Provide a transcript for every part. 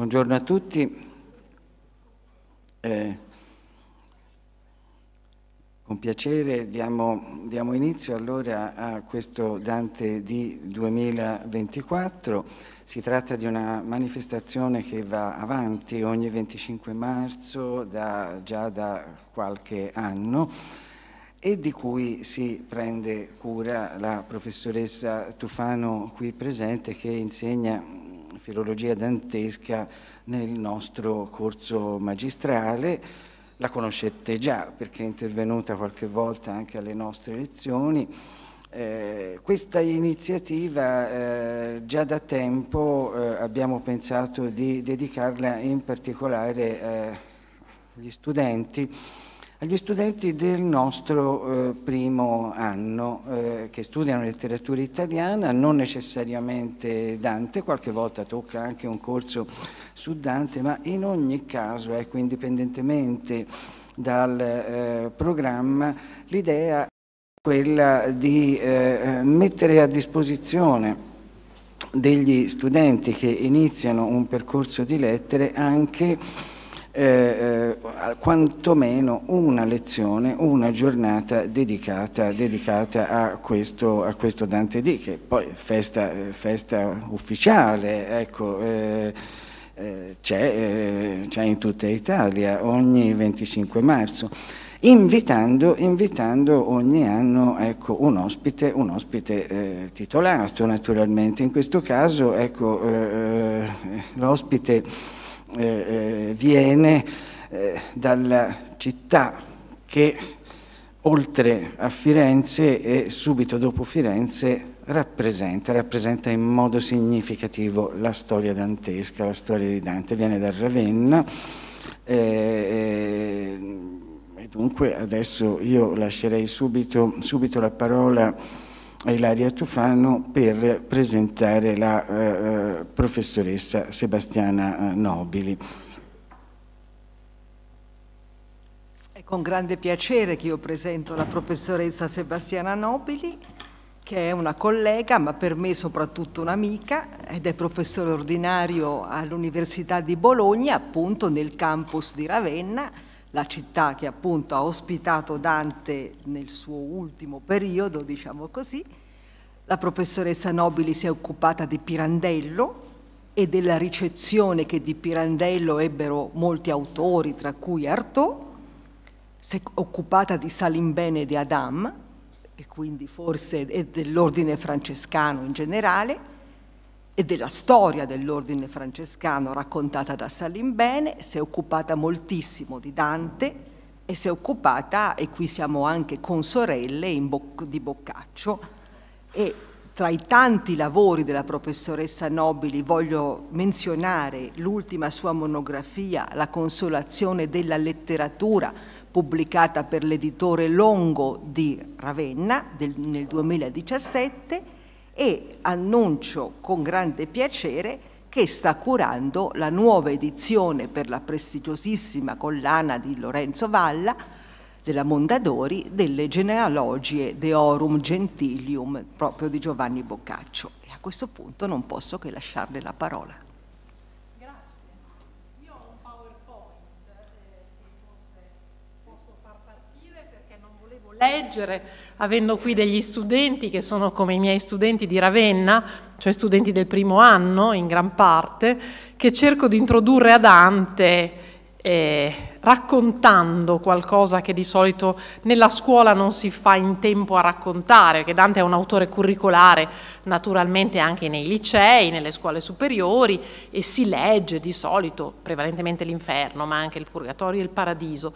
Buongiorno a tutti. Eh, con piacere diamo, diamo, inizio allora a questo Dante di 2024. Si tratta di una manifestazione che va avanti ogni 25 marzo da, già da qualche anno e di cui si prende cura la professoressa Tufano qui presente che insegna filologia dantesca nel nostro corso magistrale. La conoscete già perché è intervenuta qualche volta anche alle nostre lezioni. Eh, questa iniziativa eh, già da tempo eh, abbiamo pensato di dedicarla in particolare eh, agli studenti agli studenti del nostro eh, primo anno eh, che studiano letteratura italiana, non necessariamente Dante, qualche volta tocca anche un corso su Dante, ma in ogni caso, ecco, indipendentemente dal eh, programma, l'idea è quella di eh, mettere a disposizione degli studenti che iniziano un percorso di lettere anche eh, eh, quantomeno una lezione, una giornata dedicata, dedicata a, questo, a, questo, Dante D, che poi festa, festa ufficiale, ecco, eh, eh, eh, c'è, in tutta Italia ogni 25 marzo. Invitando, invitando ogni anno ecco, un ospite, un ospite eh, titolato naturalmente, in questo caso ecco, l'ospite eh, eh, viene eh, dalla città che oltre a Firenze e subito dopo Firenze rappresenta, rappresenta in modo significativo la storia dantesca, la storia di Dante, viene da Ravenna. Eh, eh, e dunque adesso io lascerei subito, subito la parola a Ilaria Tufano per presentare la eh, eh professoressa Sebastiana eh, Nobili. È con grande piacere che io presento la professoressa Sebastiana Nobili, che è una collega, ma per me soprattutto un'amica, ed è professore ordinario all'Università di Bologna, appunto nel campus di Ravenna, la città che appunto ha ospitato Dante nel suo ultimo periodo, diciamo così. La professoressa Nobili si è occupata di Pirandello e della ricezione che di Pirandello ebbero molti autori, tra cui Artaud. Si è occupata di Salimbene di Adam e quindi forse dell'ordine francescano in generale e della storia dell'ordine francescano raccontata da Salimbene, si è occupata moltissimo di Dante e si è occupata, e qui siamo anche consorelle Boc- di Boccaccio, e tra i tanti lavori della professoressa Nobili voglio menzionare l'ultima sua monografia, La consolazione della letteratura, pubblicata per l'editore Longo di Ravenna del, nel 2017 e annuncio con grande piacere che sta curando la nuova edizione per la prestigiosissima collana di Lorenzo Valla della Mondadori delle genealogie Deorum Gentilium proprio di Giovanni Boccaccio. E a questo punto non posso che lasciarle la parola. leggere, avendo qui degli studenti che sono come i miei studenti di Ravenna, cioè studenti del primo anno in gran parte, che cerco di introdurre a Dante eh, raccontando qualcosa che di solito nella scuola non si fa in tempo a raccontare, perché Dante è un autore curricolare naturalmente anche nei licei, nelle scuole superiori e si legge di solito prevalentemente l'inferno, ma anche il purgatorio e il paradiso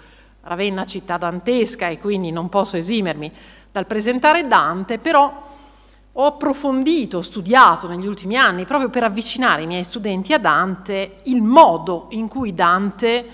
Ravenna città dantesca e quindi non posso esimermi dal presentare Dante, però ho approfondito, studiato negli ultimi anni, proprio per avvicinare i miei studenti a Dante, il modo in cui Dante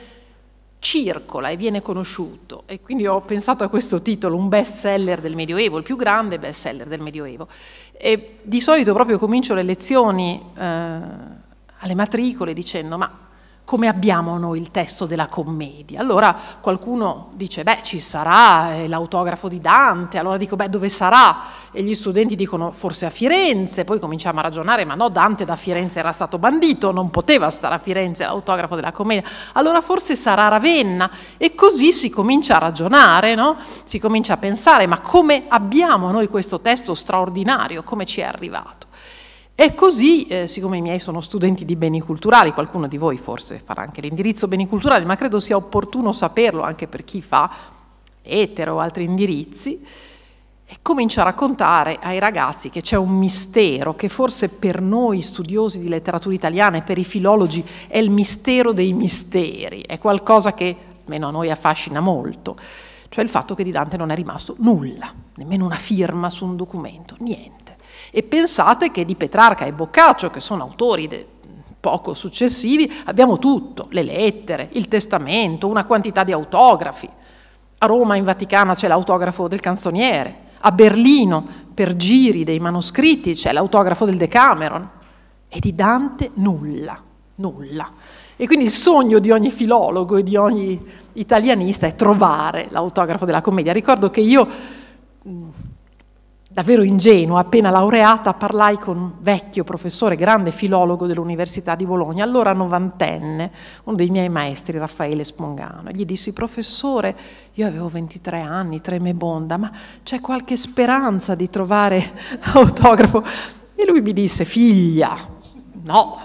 circola e viene conosciuto. E quindi ho pensato a questo titolo, un best seller del Medioevo, il più grande best seller del Medioevo. E di solito proprio comincio le lezioni eh, alle matricole dicendo, ma come abbiamo noi il testo della commedia? Allora qualcuno dice, beh, ci sarà eh, l'autografo di Dante, allora dico, beh, dove sarà? E gli studenti dicono, forse a Firenze, poi cominciamo a ragionare, ma no, Dante da Firenze era stato bandito, non poteva stare a Firenze l'autografo della commedia, allora forse sarà Ravenna. E così si comincia a ragionare, no? si comincia a pensare, ma come abbiamo noi questo testo straordinario, come ci è arrivato? E così, eh, siccome i miei sono studenti di beni culturali, qualcuno di voi forse farà anche l'indirizzo beni culturali, ma credo sia opportuno saperlo anche per chi fa etero o altri indirizzi, e comincio a raccontare ai ragazzi che c'è un mistero che forse per noi studiosi di letteratura italiana e per i filologi è il mistero dei misteri, è qualcosa che almeno a noi affascina molto, cioè il fatto che di Dante non è rimasto nulla, nemmeno una firma su un documento, niente. E pensate che di Petrarca e Boccaccio, che sono autori de, poco successivi, abbiamo tutto, le lettere, il testamento, una quantità di autografi. A Roma, in Vaticana, c'è l'autografo del canzoniere. A Berlino, per giri dei manoscritti, c'è l'autografo del Decameron. E di Dante nulla, nulla. E quindi il sogno di ogni filologo e di ogni italianista è trovare l'autografo della commedia. Ricordo che io davvero ingenua, appena laureata, parlai con un vecchio professore, grande filologo dell'Università di Bologna, allora novantenne, uno dei miei maestri, Raffaele Spongano. Gli dissi, professore, io avevo 23 anni, tremebonda, ma c'è qualche speranza di trovare l'autografo? E lui mi disse, figlia, no,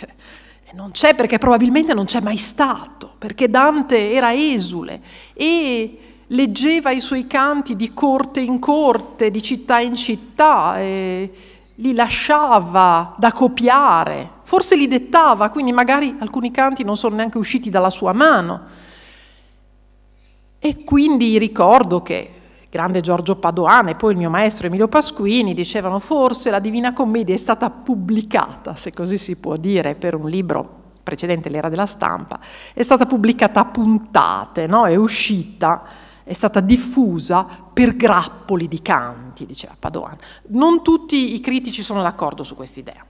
eh, non c'è perché probabilmente non c'è mai stato, perché Dante era esule e leggeva i suoi canti di corte in corte, di città in città, e li lasciava da copiare, forse li dettava, quindi magari alcuni canti non sono neanche usciti dalla sua mano. E quindi ricordo che grande Giorgio Padoana e poi il mio maestro Emilio Pasquini dicevano forse la Divina Commedia è stata pubblicata, se così si può dire, per un libro precedente l'era della stampa, è stata pubblicata a puntate, no? è uscita è stata diffusa per grappoli di canti, diceva Padoan. Non tutti i critici sono d'accordo su quest'idea.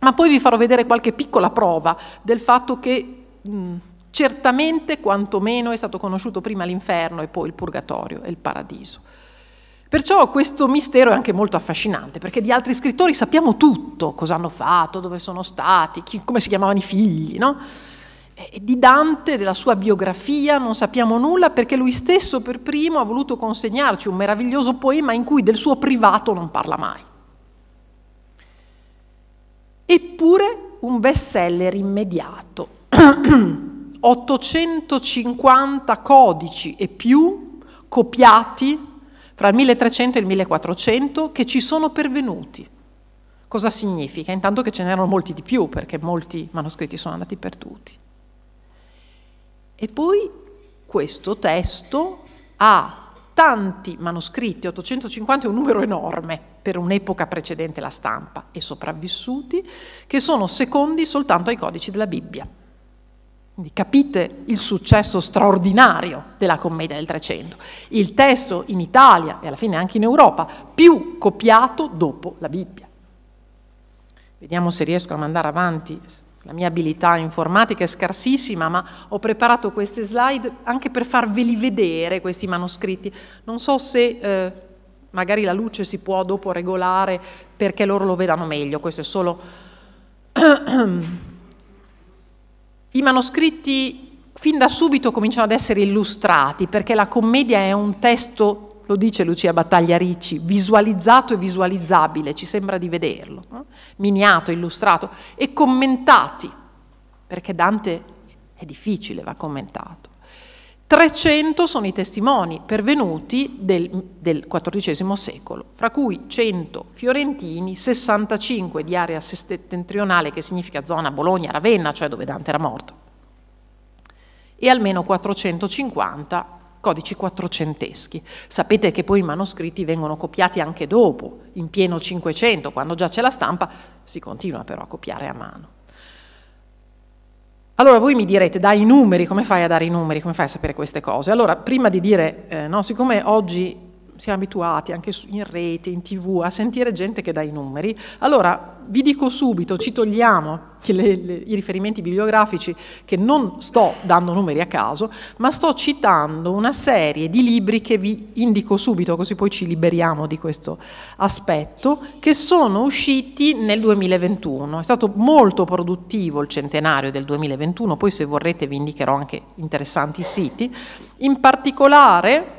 Ma poi vi farò vedere qualche piccola prova del fatto che mh, mm, certamente quantomeno è stato conosciuto prima l'inferno e poi il purgatorio e il paradiso. Perciò questo mistero è anche molto affascinante, perché di altri scrittori sappiamo tutto, cosa hanno fatto, dove sono stati, chi, come si chiamavano i figli, no? Eh, di Dante, della sua biografia, non sappiamo nulla perché lui stesso per primo ha voluto consegnarci un meraviglioso poema in cui del suo privato non parla mai. Eppure un bestseller immediato, 850 codici e più copiati fra il 1300 e il 1400 che ci sono pervenuti. Cosa significa? Intanto che ce n'erano molti di più perché molti manoscritti sono andati perduti. E poi questo testo ha tanti manoscritti, 850 è un numero enorme per un'epoca precedente la stampa, e sopravvissuti, che sono secondi soltanto ai codici della Bibbia. Quindi capite il successo straordinario della commedia del 300, Il testo in Italia e alla fine anche in Europa più copiato dopo la Bibbia. Vediamo se riesco a mandare avanti la mia abilità informatica è scarsissima, ma ho preparato queste slide anche per farveli vedere questi manoscritti. Non so se eh, magari la luce si può dopo regolare perché loro lo vedano meglio, questo è solo... I manoscritti fin da subito cominciano ad essere illustrati perché la commedia è un testo lo dice Lucia Battaglia Ricci, visualizzato e visualizzabile, ci sembra di vederlo, eh? miniato, illustrato e commentati, perché Dante è difficile, va commentato. 300 sono i testimoni pervenuti del, del XIV secolo, fra cui 100 fiorentini, 65 di area settentrionale, che significa zona Bologna-Ravenna, cioè dove Dante era morto, e almeno 450 codici quattrocenteschi. Sapete che poi i manoscritti vengono copiati anche dopo, in pieno Cinquecento, quando già c'è la stampa, si continua però a copiare a mano. Allora voi mi direte, dai numeri, come fai a dare i numeri, come fai a sapere queste cose? Allora, prima di dire, eh, no, siccome oggi siamo abituati anche in rete, in tv, a sentire gente che dà i numeri. Allora vi dico subito, ci togliamo le, le, i riferimenti bibliografici che non sto dando numeri a caso, ma sto citando una serie di libri che vi indico subito, così poi ci liberiamo di questo aspetto, che sono usciti nel 2021. È stato molto produttivo il centenario del 2021, poi se vorrete vi indicherò anche interessanti siti. In particolare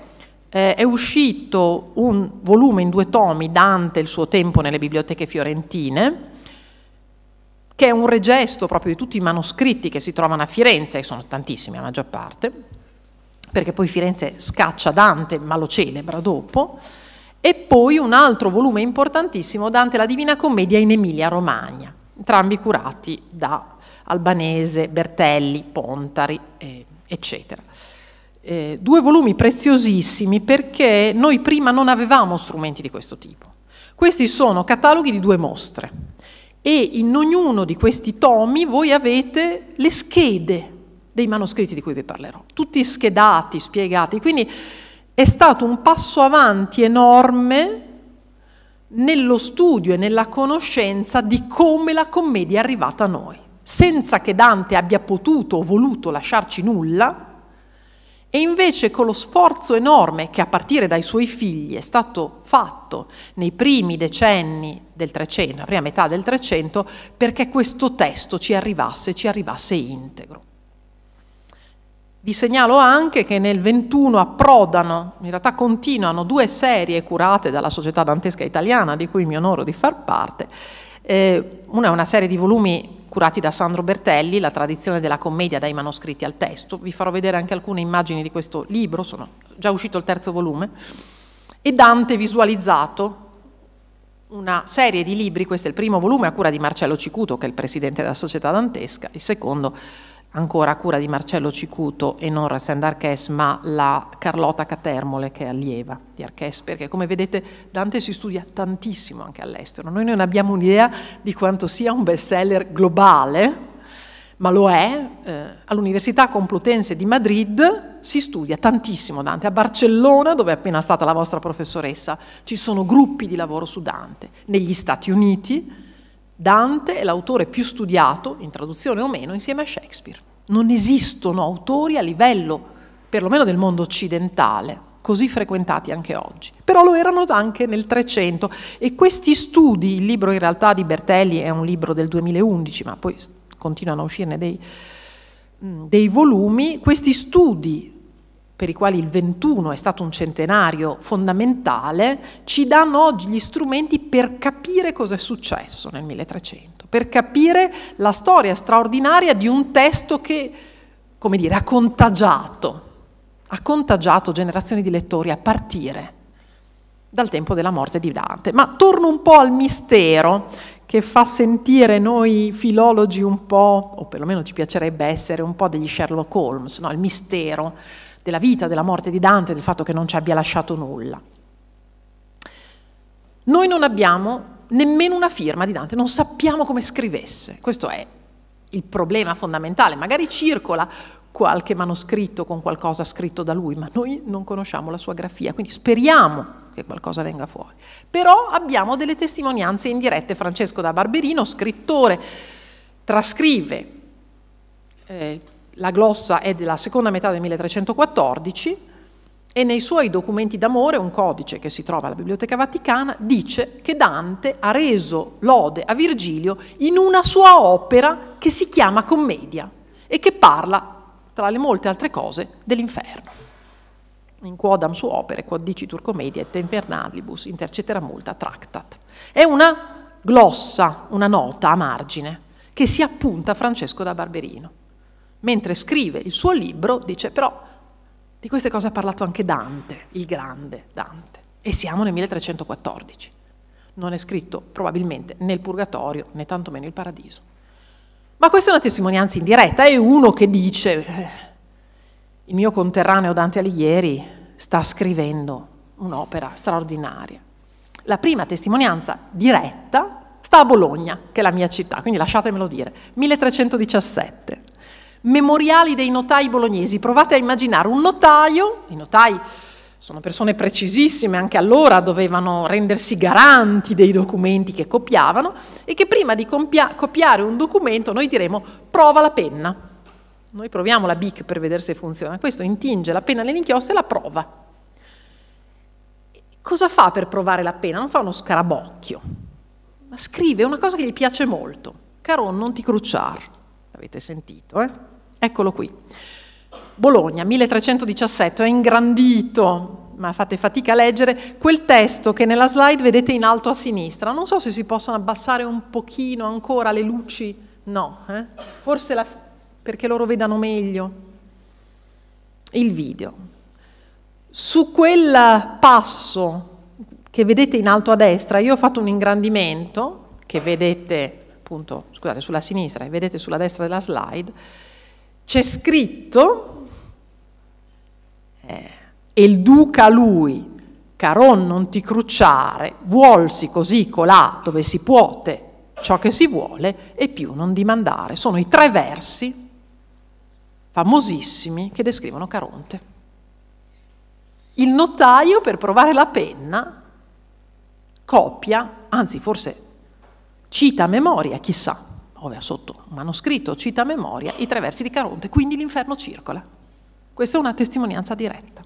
eh, è uscito un volume in due tomi, Dante, il suo tempo nelle biblioteche fiorentine, che è un regesto proprio di tutti i manoscritti che si trovano a Firenze, e sono tantissimi la maggior parte, perché poi Firenze scaccia Dante ma lo celebra dopo, e poi un altro volume importantissimo, Dante la Divina Commedia in Emilia Romagna, entrambi curati da Albanese, Bertelli, Pontari, eh, eccetera eh, due volumi preziosissimi perché noi prima non avevamo strumenti di questo tipo. Questi sono cataloghi di due mostre e in ognuno di questi tomi voi avete le schede dei manoscritti di cui vi parlerò, tutti schedati, spiegati, quindi è stato un passo avanti enorme nello studio e nella conoscenza di come la commedia è arrivata a noi. Senza che Dante abbia potuto o voluto lasciarci nulla, e invece con lo sforzo enorme che a partire dai suoi figli è stato fatto nei primi decenni del Trecento, la prima metà del Trecento, perché questo testo ci arrivasse, ci arrivasse integro. Vi segnalo anche che nel 21 approdano, in realtà continuano, due serie curate dalla Società Dantesca Italiana, di cui mi onoro di far parte. Eh, una è una serie di volumi curati da Sandro Bertelli, La tradizione della commedia dai manoscritti al testo. Vi farò vedere anche alcune immagini di questo libro, sono già uscito il terzo volume. E Dante visualizzato, una serie di libri, questo è il primo volume a cura di Marcello Cicuto, che è il presidente della società dantesca, il secondo ancora a cura di Marcello Cicuto e non Rassend Arches, ma la Carlotta Catermole che è allieva di Arches, perché come vedete Dante si studia tantissimo anche all'estero. Noi non abbiamo un'idea di quanto sia un bestseller globale, ma lo è. Eh, all'Università Complutense di Madrid si studia tantissimo Dante, a Barcellona, dove è appena stata la vostra professoressa, ci sono gruppi di lavoro su Dante, negli Stati Uniti. Dante è l'autore più studiato, in traduzione o meno, insieme a Shakespeare. Non esistono autori a livello, perlomeno del mondo occidentale, così frequentati anche oggi. Però lo erano anche nel 300 e questi studi, il libro in realtà di Bertelli è un libro del 2011, ma poi continuano a uscirne dei, mm, dei volumi, questi studi per i quali il 21 è stato un centenario fondamentale, ci danno oggi gli strumenti per capire cosa è successo nel 1300 per capire la storia straordinaria di un testo che, come dire, ha contagiato, ha contagiato generazioni di lettori a partire dal tempo della morte di Dante. Ma torno un po' al mistero che fa sentire noi filologi un po', o perlomeno ci piacerebbe essere un po' degli Sherlock Holmes, no? il mistero della vita, della morte di Dante, del fatto che non ci abbia lasciato nulla. Noi non abbiamo nemmeno una firma di Dante, non sappiamo come scrivesse. Questo è il problema fondamentale. Magari circola qualche manoscritto con qualcosa scritto da lui, ma noi non conosciamo la sua grafia, quindi speriamo che qualcosa venga fuori. Però abbiamo delle testimonianze indirette. Francesco da Barberino, scrittore, trascrive, eh, la glossa è della seconda metà del 1314, e nei suoi documenti d'amore, un codice che si trova alla Biblioteca Vaticana, dice che Dante ha reso lode a Virgilio in una sua opera che si chiama Commedia e che parla, tra le molte altre cose, dell'inferno. In quodam su opere, quod quodicitur comedia et infernalibus, intercetera multa, tractat. È una glossa, una nota a margine, che si appunta a Francesco da Barberino. Mentre scrive il suo libro dice però di queste cose ha parlato anche Dante, il grande Dante. E siamo nel 1314. Non è scritto probabilmente né il purgatorio né tantomeno il paradiso. Ma questa è una testimonianza indiretta. È uno che dice, eh, il mio conterraneo Dante Alighieri sta scrivendo un'opera straordinaria. La prima testimonianza diretta sta a Bologna, che è la mia città, quindi lasciatemelo dire, 1317 memoriali dei notai bolognesi. Provate a immaginare un notaio, i notai sono persone precisissime, anche allora dovevano rendersi garanti dei documenti che copiavano e che prima di compia- copiare un documento noi diremo prova la penna. Noi proviamo la BIC per vedere se funziona. Questo intinge la penna nell'inchiostro e la prova. Cosa fa per provare la penna? Non fa uno scarabocchio, ma scrive una cosa che gli piace molto. Caro, non ti crucciar. Avete sentito, eh? Eccolo qui. Bologna, 1317, è ingrandito ma fate fatica a leggere, quel testo che nella slide vedete in alto a sinistra. Non so se si possono abbassare un pochino ancora le luci, no, eh? forse la, perché loro vedano meglio il video. Su quel passo che vedete in alto a destra, io ho fatto un ingrandimento, che vedete appunto, scusate, sulla sinistra e vedete sulla destra della slide, c'è scritto, eh, e il duca lui, Caron non ti crucciare, vuolsi così colà dove si puote ciò che si vuole e più non dimandare. Sono i tre versi famosissimi che descrivono Caronte. Il notaio per provare la penna copia, anzi forse cita a memoria, chissà, ove ha sotto manoscritto, cita a memoria i tre versi di Caronte, quindi l'inferno circola. Questa è una testimonianza diretta.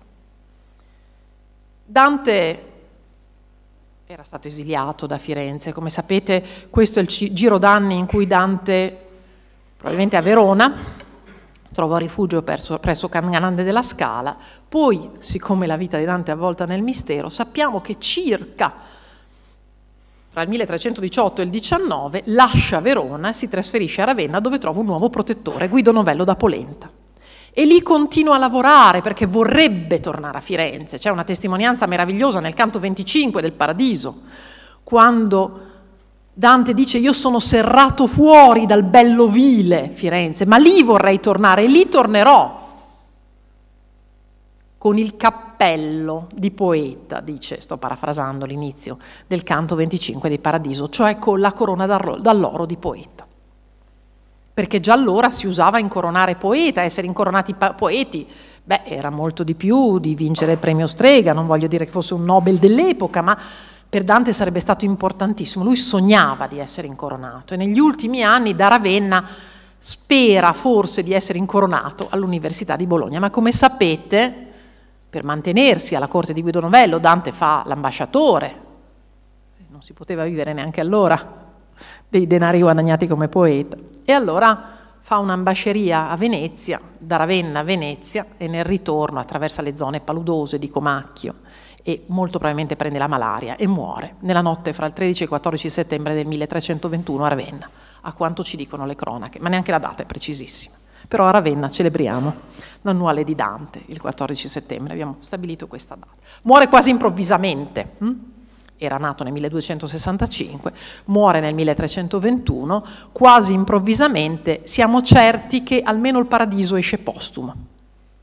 Dante era stato esiliato da Firenze, come sapete questo è il giro d'anni in cui Dante, probabilmente a Verona, trovò rifugio presso, presso Can Grande della Scala, poi, siccome la vita di Dante è avvolta nel mistero, sappiamo che circa tra il 1318 e il 19 lascia Verona e si trasferisce a Ravenna dove trova un nuovo protettore, Guido Novello da Polenta. E lì continua a lavorare perché vorrebbe tornare a Firenze. C'è una testimonianza meravigliosa nel canto 25 del Paradiso, quando Dante dice io sono serrato fuori dal bello vile Firenze, ma lì vorrei tornare lì tornerò con il cappello cappello di poeta, dice, sto parafrasando l'inizio del canto 25 di Paradiso, cioè con la corona dall'oro di poeta. Perché già allora si usava incoronare poeta, essere incoronati poeti, beh, era molto di più di vincere il premio Strega, non voglio dire che fosse un Nobel dell'epoca, ma per Dante sarebbe stato importantissimo. Lui sognava di essere incoronato e negli ultimi anni da Ravenna spera forse di essere incoronato all'Università di Bologna, ma come sapete per mantenersi alla corte di Guido Novello, Dante fa l'ambasciatore, non si poteva vivere neanche allora dei denari guadagnati come poeta, e allora fa un'ambasceria a Venezia, da Ravenna a Venezia, e nel ritorno attraversa le zone paludose di Comacchio e molto probabilmente prende la malaria e muore nella notte fra il 13 e il 14 settembre del 1321 a Ravenna, a quanto ci dicono le cronache, ma neanche la data è precisissima però a Ravenna celebriamo l'annuale di Dante, il 14 settembre, abbiamo stabilito questa data. Muore quasi improvvisamente, hm? era nato nel 1265, muore nel 1321, quasi improvvisamente siamo certi che almeno il paradiso esce postumo,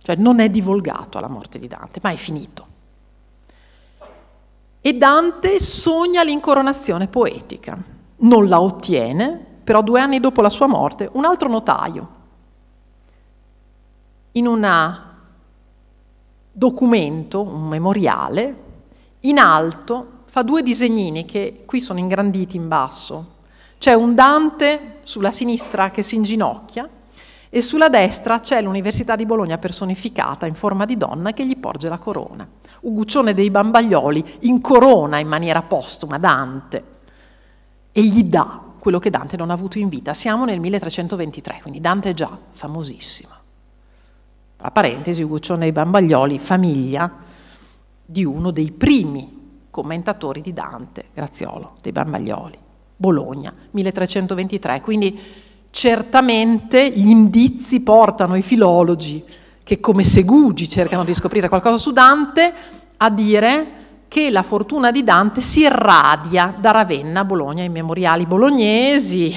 cioè non è divulgato alla morte di Dante, ma è finito. E Dante sogna l'incoronazione poetica, non la ottiene, però due anni dopo la sua morte un altro notaio, in un documento, un memoriale, in alto fa due disegnini che qui sono ingranditi in basso. C'è un Dante sulla sinistra che si inginocchia e sulla destra c'è l'Università di Bologna personificata in forma di donna che gli porge la corona. Uguccione dei Bambaglioli incorona in maniera postuma Dante e gli dà quello che Dante non ha avuto in vita. Siamo nel 1323, quindi Dante è già famosissimo tra parentesi, Guccione e Bambaglioli, famiglia di uno dei primi commentatori di Dante, Graziolo, dei Bambaglioli, Bologna, 1323. Quindi certamente gli indizi portano i filologi che come Segugi cercano di scoprire qualcosa su Dante a dire che la fortuna di Dante si irradia da Ravenna a Bologna, i memoriali bolognesi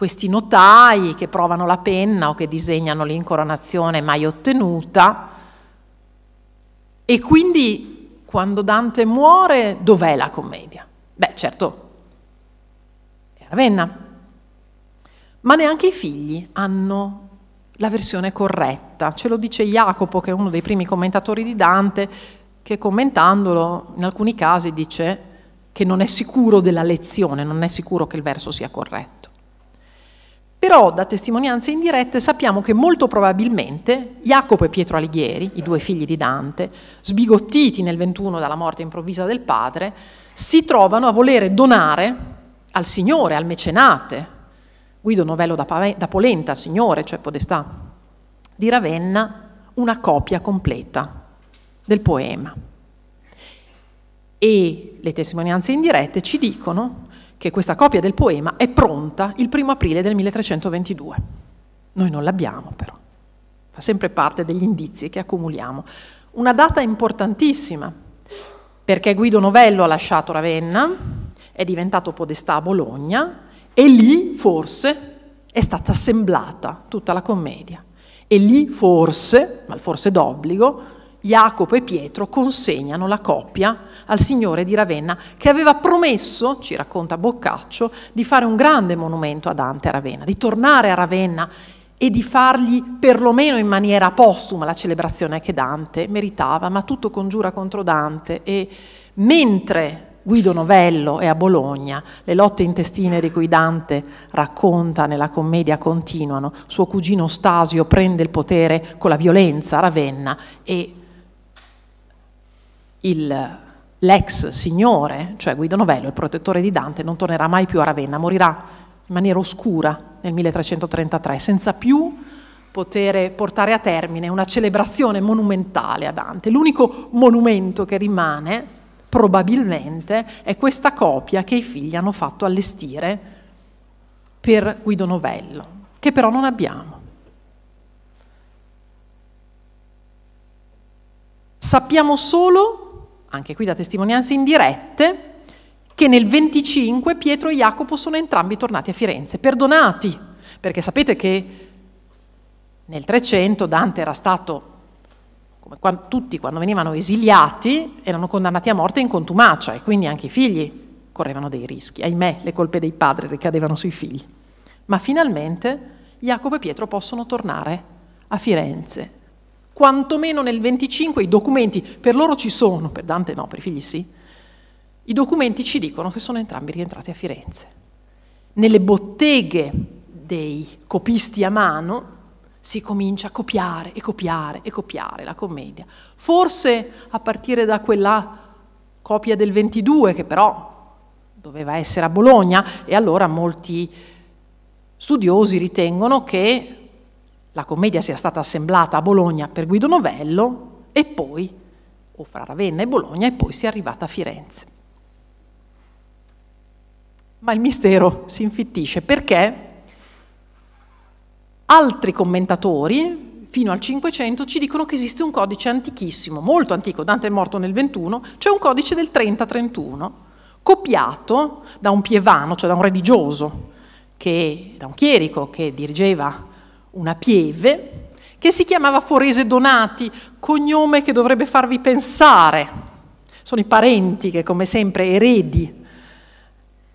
questi notai che provano la penna o che disegnano l'incoronazione mai ottenuta. E quindi quando Dante muore, dov'è la commedia? Beh, certo, è Ravenna. Ma neanche i figli hanno la versione corretta. Ce lo dice Jacopo, che è uno dei primi commentatori di Dante, che commentandolo in alcuni casi dice che non è sicuro della lezione, non è sicuro che il verso sia corretto. Però da testimonianze indirette sappiamo che molto probabilmente Jacopo e Pietro Alighieri, i due figli di Dante, sbigottiti nel 21 dalla morte improvvisa del padre, si trovano a volere donare al Signore, al mecenate, Guido Novello da, Pave- da Polenta, Signore, cioè Podestà, di Ravenna, una copia completa del poema. E le testimonianze indirette ci dicono che questa copia del poema è pronta il primo aprile del 1322. Noi non l'abbiamo però, fa sempre parte degli indizi che accumuliamo. Una data importantissima, perché Guido Novello ha lasciato Ravenna, è diventato podestà a Bologna e lì forse è stata assemblata tutta la commedia. E lì forse, ma forse d'obbligo, Jacopo e Pietro consegnano la coppia al Signore di Ravenna, che aveva promesso, ci racconta Boccaccio, di fare un grande monumento a Dante a Ravenna, di tornare a Ravenna e di fargli perlomeno in maniera postuma la celebrazione che Dante meritava, ma tutto congiura contro Dante e mentre Guido Novello è a Bologna, le lotte intestine di cui Dante racconta nella commedia continuano, suo cugino Stasio prende il potere con la violenza a Ravenna e il, l'ex signore, cioè Guido Novello, il protettore di Dante, non tornerà mai più a Ravenna, morirà in maniera oscura nel 1333, senza più poter portare a termine una celebrazione monumentale a Dante. L'unico monumento che rimane, probabilmente, è questa copia che i figli hanno fatto allestire per Guido Novello, che però non abbiamo. Sappiamo solo anche qui da testimonianze indirette, che nel 25 Pietro e Jacopo sono entrambi tornati a Firenze, perdonati, perché sapete che nel 300 Dante era stato, come quando, tutti quando venivano esiliati, erano condannati a morte in contumacia e quindi anche i figli correvano dei rischi. Ahimè, le colpe dei padri ricadevano sui figli. Ma finalmente Jacopo e Pietro possono tornare a Firenze quantomeno nel 25 i documenti, per loro ci sono, per Dante no, per i figli sì, i documenti ci dicono che sono entrambi rientrati a Firenze. Nelle botteghe dei copisti a mano si comincia a copiare e copiare e copiare la commedia. Forse a partire da quella copia del 22 che però doveva essere a Bologna e allora molti studiosi ritengono che la commedia sia stata assemblata a Bologna per Guido Novello e poi, o fra Ravenna e Bologna, e poi sia arrivata a Firenze. Ma il mistero si infittisce perché altri commentatori, fino al 500 ci dicono che esiste un codice antichissimo, molto antico, Dante è morto nel 21, c'è un codice del 30-31, copiato da un pievano, cioè da un religioso, che, da un chierico che dirigeva una pieve che si chiamava Forese Donati, cognome che dovrebbe farvi pensare. Sono i parenti che, come sempre, eredi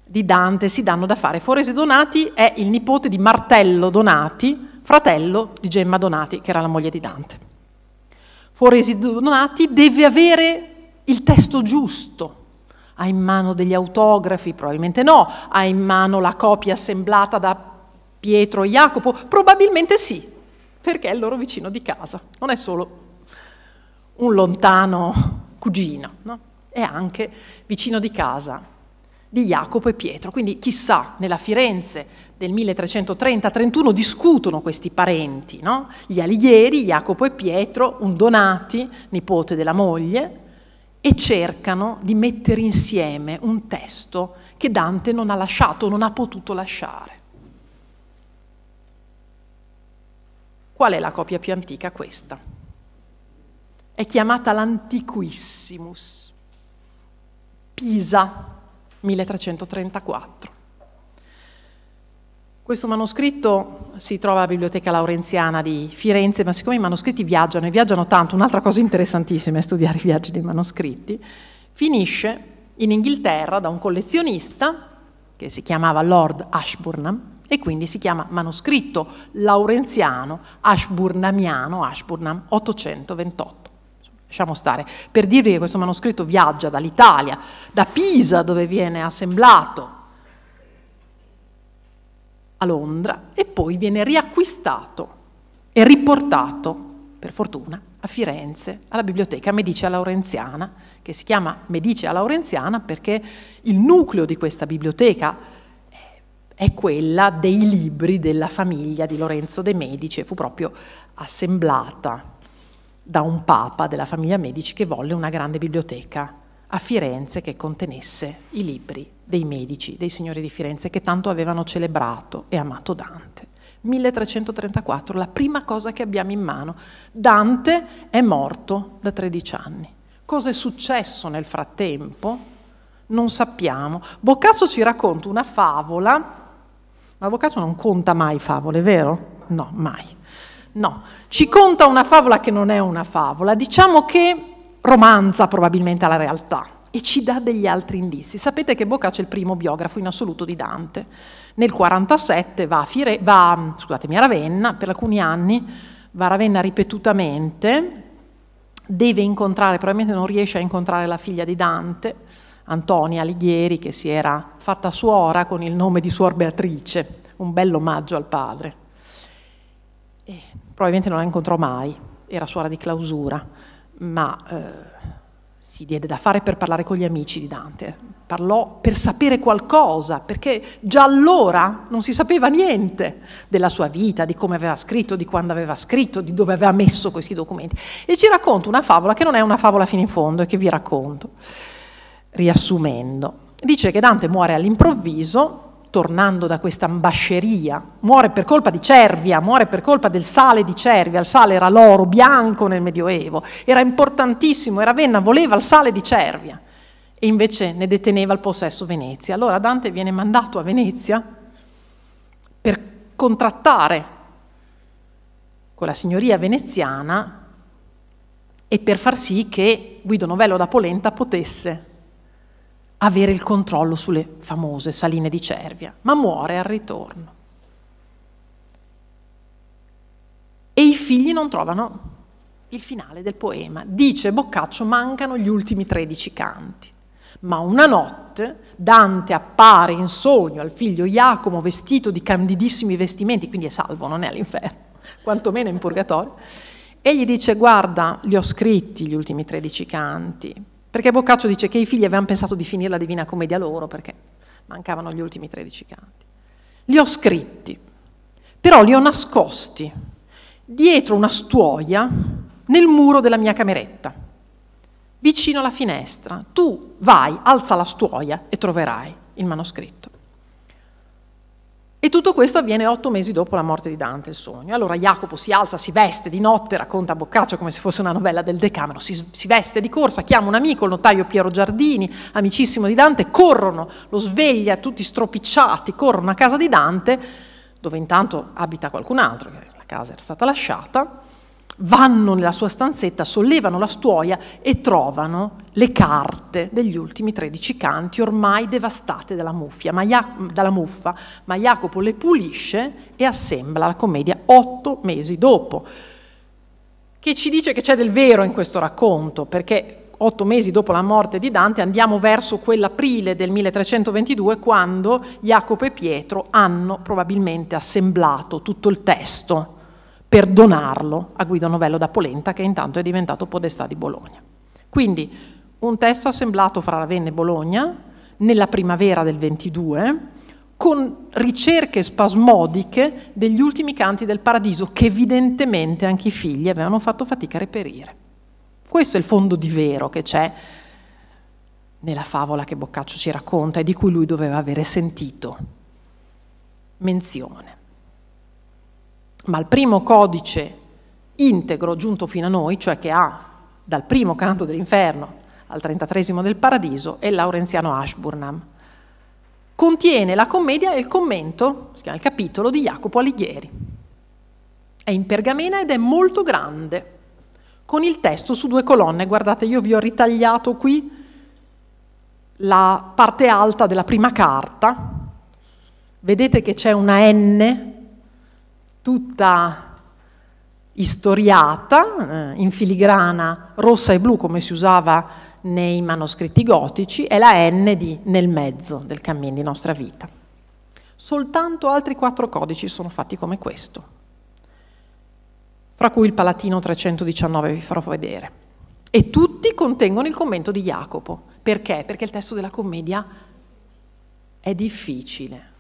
di Dante si danno da fare. Forese Donati è il nipote di Martello Donati, fratello di Gemma Donati, che era la moglie di Dante. Forese Donati deve avere il testo giusto. Ha in mano degli autografi? Probabilmente no. Ha in mano la copia assemblata da Pietro, Jacopo? Probabilmente sì, perché è il loro vicino di casa, non è solo un lontano cugino, no? è anche vicino di casa di Jacopo e Pietro. Quindi chissà, nella Firenze del 1330-31 discutono questi parenti, no? gli Alighieri, Jacopo e Pietro, un Donati, nipote della moglie, e cercano di mettere insieme un testo che Dante non ha lasciato, non ha potuto lasciare. Qual è la copia più antica? Questa. È chiamata l'Antiquissimus. Pisa, 1334. Questo manoscritto si trova alla Biblioteca Laurenziana di Firenze, ma siccome i manoscritti viaggiano e viaggiano tanto, un'altra cosa interessantissima è studiare i viaggi dei manoscritti, finisce in Inghilterra da un collezionista che si chiamava Lord Ashburnham, e quindi si chiama manoscritto laurenziano ashburnamiano, Ashburnam 828. Lasciamo stare. Per dirvi che questo manoscritto viaggia dall'Italia, da Pisa dove viene assemblato a Londra e poi viene riacquistato e riportato, per fortuna, a Firenze, alla biblioteca Medicea Laurenziana, che si chiama Medicea Laurenziana perché il nucleo di questa biblioteca è quella dei libri della famiglia di Lorenzo de' Medici e fu proprio assemblata da un papa della famiglia Medici che volle una grande biblioteca a Firenze che contenesse i libri dei Medici, dei signori di Firenze che tanto avevano celebrato e amato Dante. 1334, la prima cosa che abbiamo in mano. Dante è morto da 13 anni. Cosa è successo nel frattempo? Non sappiamo. Boccasso ci racconta una favola L'avvocato non conta mai favole, vero? No, mai. No, ci conta una favola che non è una favola, diciamo che romanza probabilmente alla realtà e ci dà degli altri indizi. Sapete che Boccaccio è il primo biografo in assoluto di Dante. Nel 47 va a, Fire, va, a Ravenna, per alcuni anni va a Ravenna ripetutamente, deve incontrare, probabilmente non riesce a incontrare la figlia di Dante, Antonia Alighieri che si era fatta suora con il nome di Suor Beatrice, un bel omaggio al padre. E probabilmente non la incontrò mai, era suora di clausura, ma eh, si diede da fare per parlare con gli amici di Dante. Parlò per sapere qualcosa, perché già allora non si sapeva niente della sua vita, di come aveva scritto, di quando aveva scritto, di dove aveva messo questi documenti. E ci racconto una favola che non è una favola fino in fondo e che vi racconto riassumendo. Dice che Dante muore all'improvviso, tornando da questa ambasceria, muore per colpa di Cervia, muore per colpa del sale di Cervia, il sale era l'oro bianco nel Medioevo, era importantissimo e Ravenna voleva il sale di Cervia e invece ne deteneva il possesso Venezia. Allora Dante viene mandato a Venezia per contrattare con la signoria veneziana e per far sì che Guido Novello da Polenta potesse avere il controllo sulle famose saline di Cervia, ma muore al ritorno. E i figli non trovano il finale del poema. Dice Boccaccio, mancano gli ultimi tredici canti. Ma una notte Dante appare in sogno al figlio Jacopo vestito di candidissimi vestimenti, quindi è salvo, non è all'inferno, quantomeno in purgatorio, e gli dice guarda, li ho scritti gli ultimi tredici canti, perché Boccaccio dice che i figli avevano pensato di finire la Divina Commedia loro perché mancavano gli ultimi 13 canti. Li ho scritti, però li ho nascosti dietro una stuoia nel muro della mia cameretta, vicino alla finestra. Tu vai, alza la stuoia e troverai il manoscritto. E tutto questo avviene otto mesi dopo la morte di Dante, il sogno. Allora Jacopo si alza, si veste di notte, racconta a Boccaccio come se fosse una novella del Decamero, si, si veste di corsa, chiama un amico, il notaio Piero Giardini, amicissimo di Dante, corrono, lo sveglia tutti stropicciati, corrono a casa di Dante, dove intanto abita qualcun altro, la casa era stata lasciata, vanno nella sua stanzetta, sollevano la stuoia e trovano le carte degli ultimi 13 canti ormai devastate dalla, muffia, ma dalla muffa, ma Jacopo le pulisce e assembla la commedia otto mesi dopo, che ci dice che c'è del vero in questo racconto, perché otto mesi dopo la morte di Dante andiamo verso quell'aprile del 1322 quando Jacopo e Pietro hanno probabilmente assemblato tutto il testo per a Guido Novello da Polenta, che intanto è diventato podestà di Bologna. Quindi un testo assemblato fra Ravenna e Bologna nella primavera del 22, con ricerche spasmodiche degli ultimi canti del paradiso che evidentemente anche i figli avevano fatto fatica a reperire. Questo è il fondo di vero che c'è nella favola che Boccaccio ci racconta e di cui lui doveva avere sentito menzione ma il primo codice integro giunto fino a noi, cioè che ha dal primo canto dell'inferno al trentatresimo del paradiso, è Laurenziano Ashburnham. Contiene la commedia e il commento, si chiama il capitolo, di Jacopo Alighieri. È in pergamena ed è molto grande, con il testo su due colonne. Guardate, io vi ho ritagliato qui la parte alta della prima carta. Vedete che c'è una N tutta istoriata, eh, in filigrana rossa e blu come si usava nei manoscritti gotici, e la N di nel mezzo del cammino di nostra vita. Soltanto altri quattro codici sono fatti come questo, fra cui il Palatino 319 vi farò vedere. E tutti contengono il commento di Jacopo. Perché? Perché il testo della commedia è difficile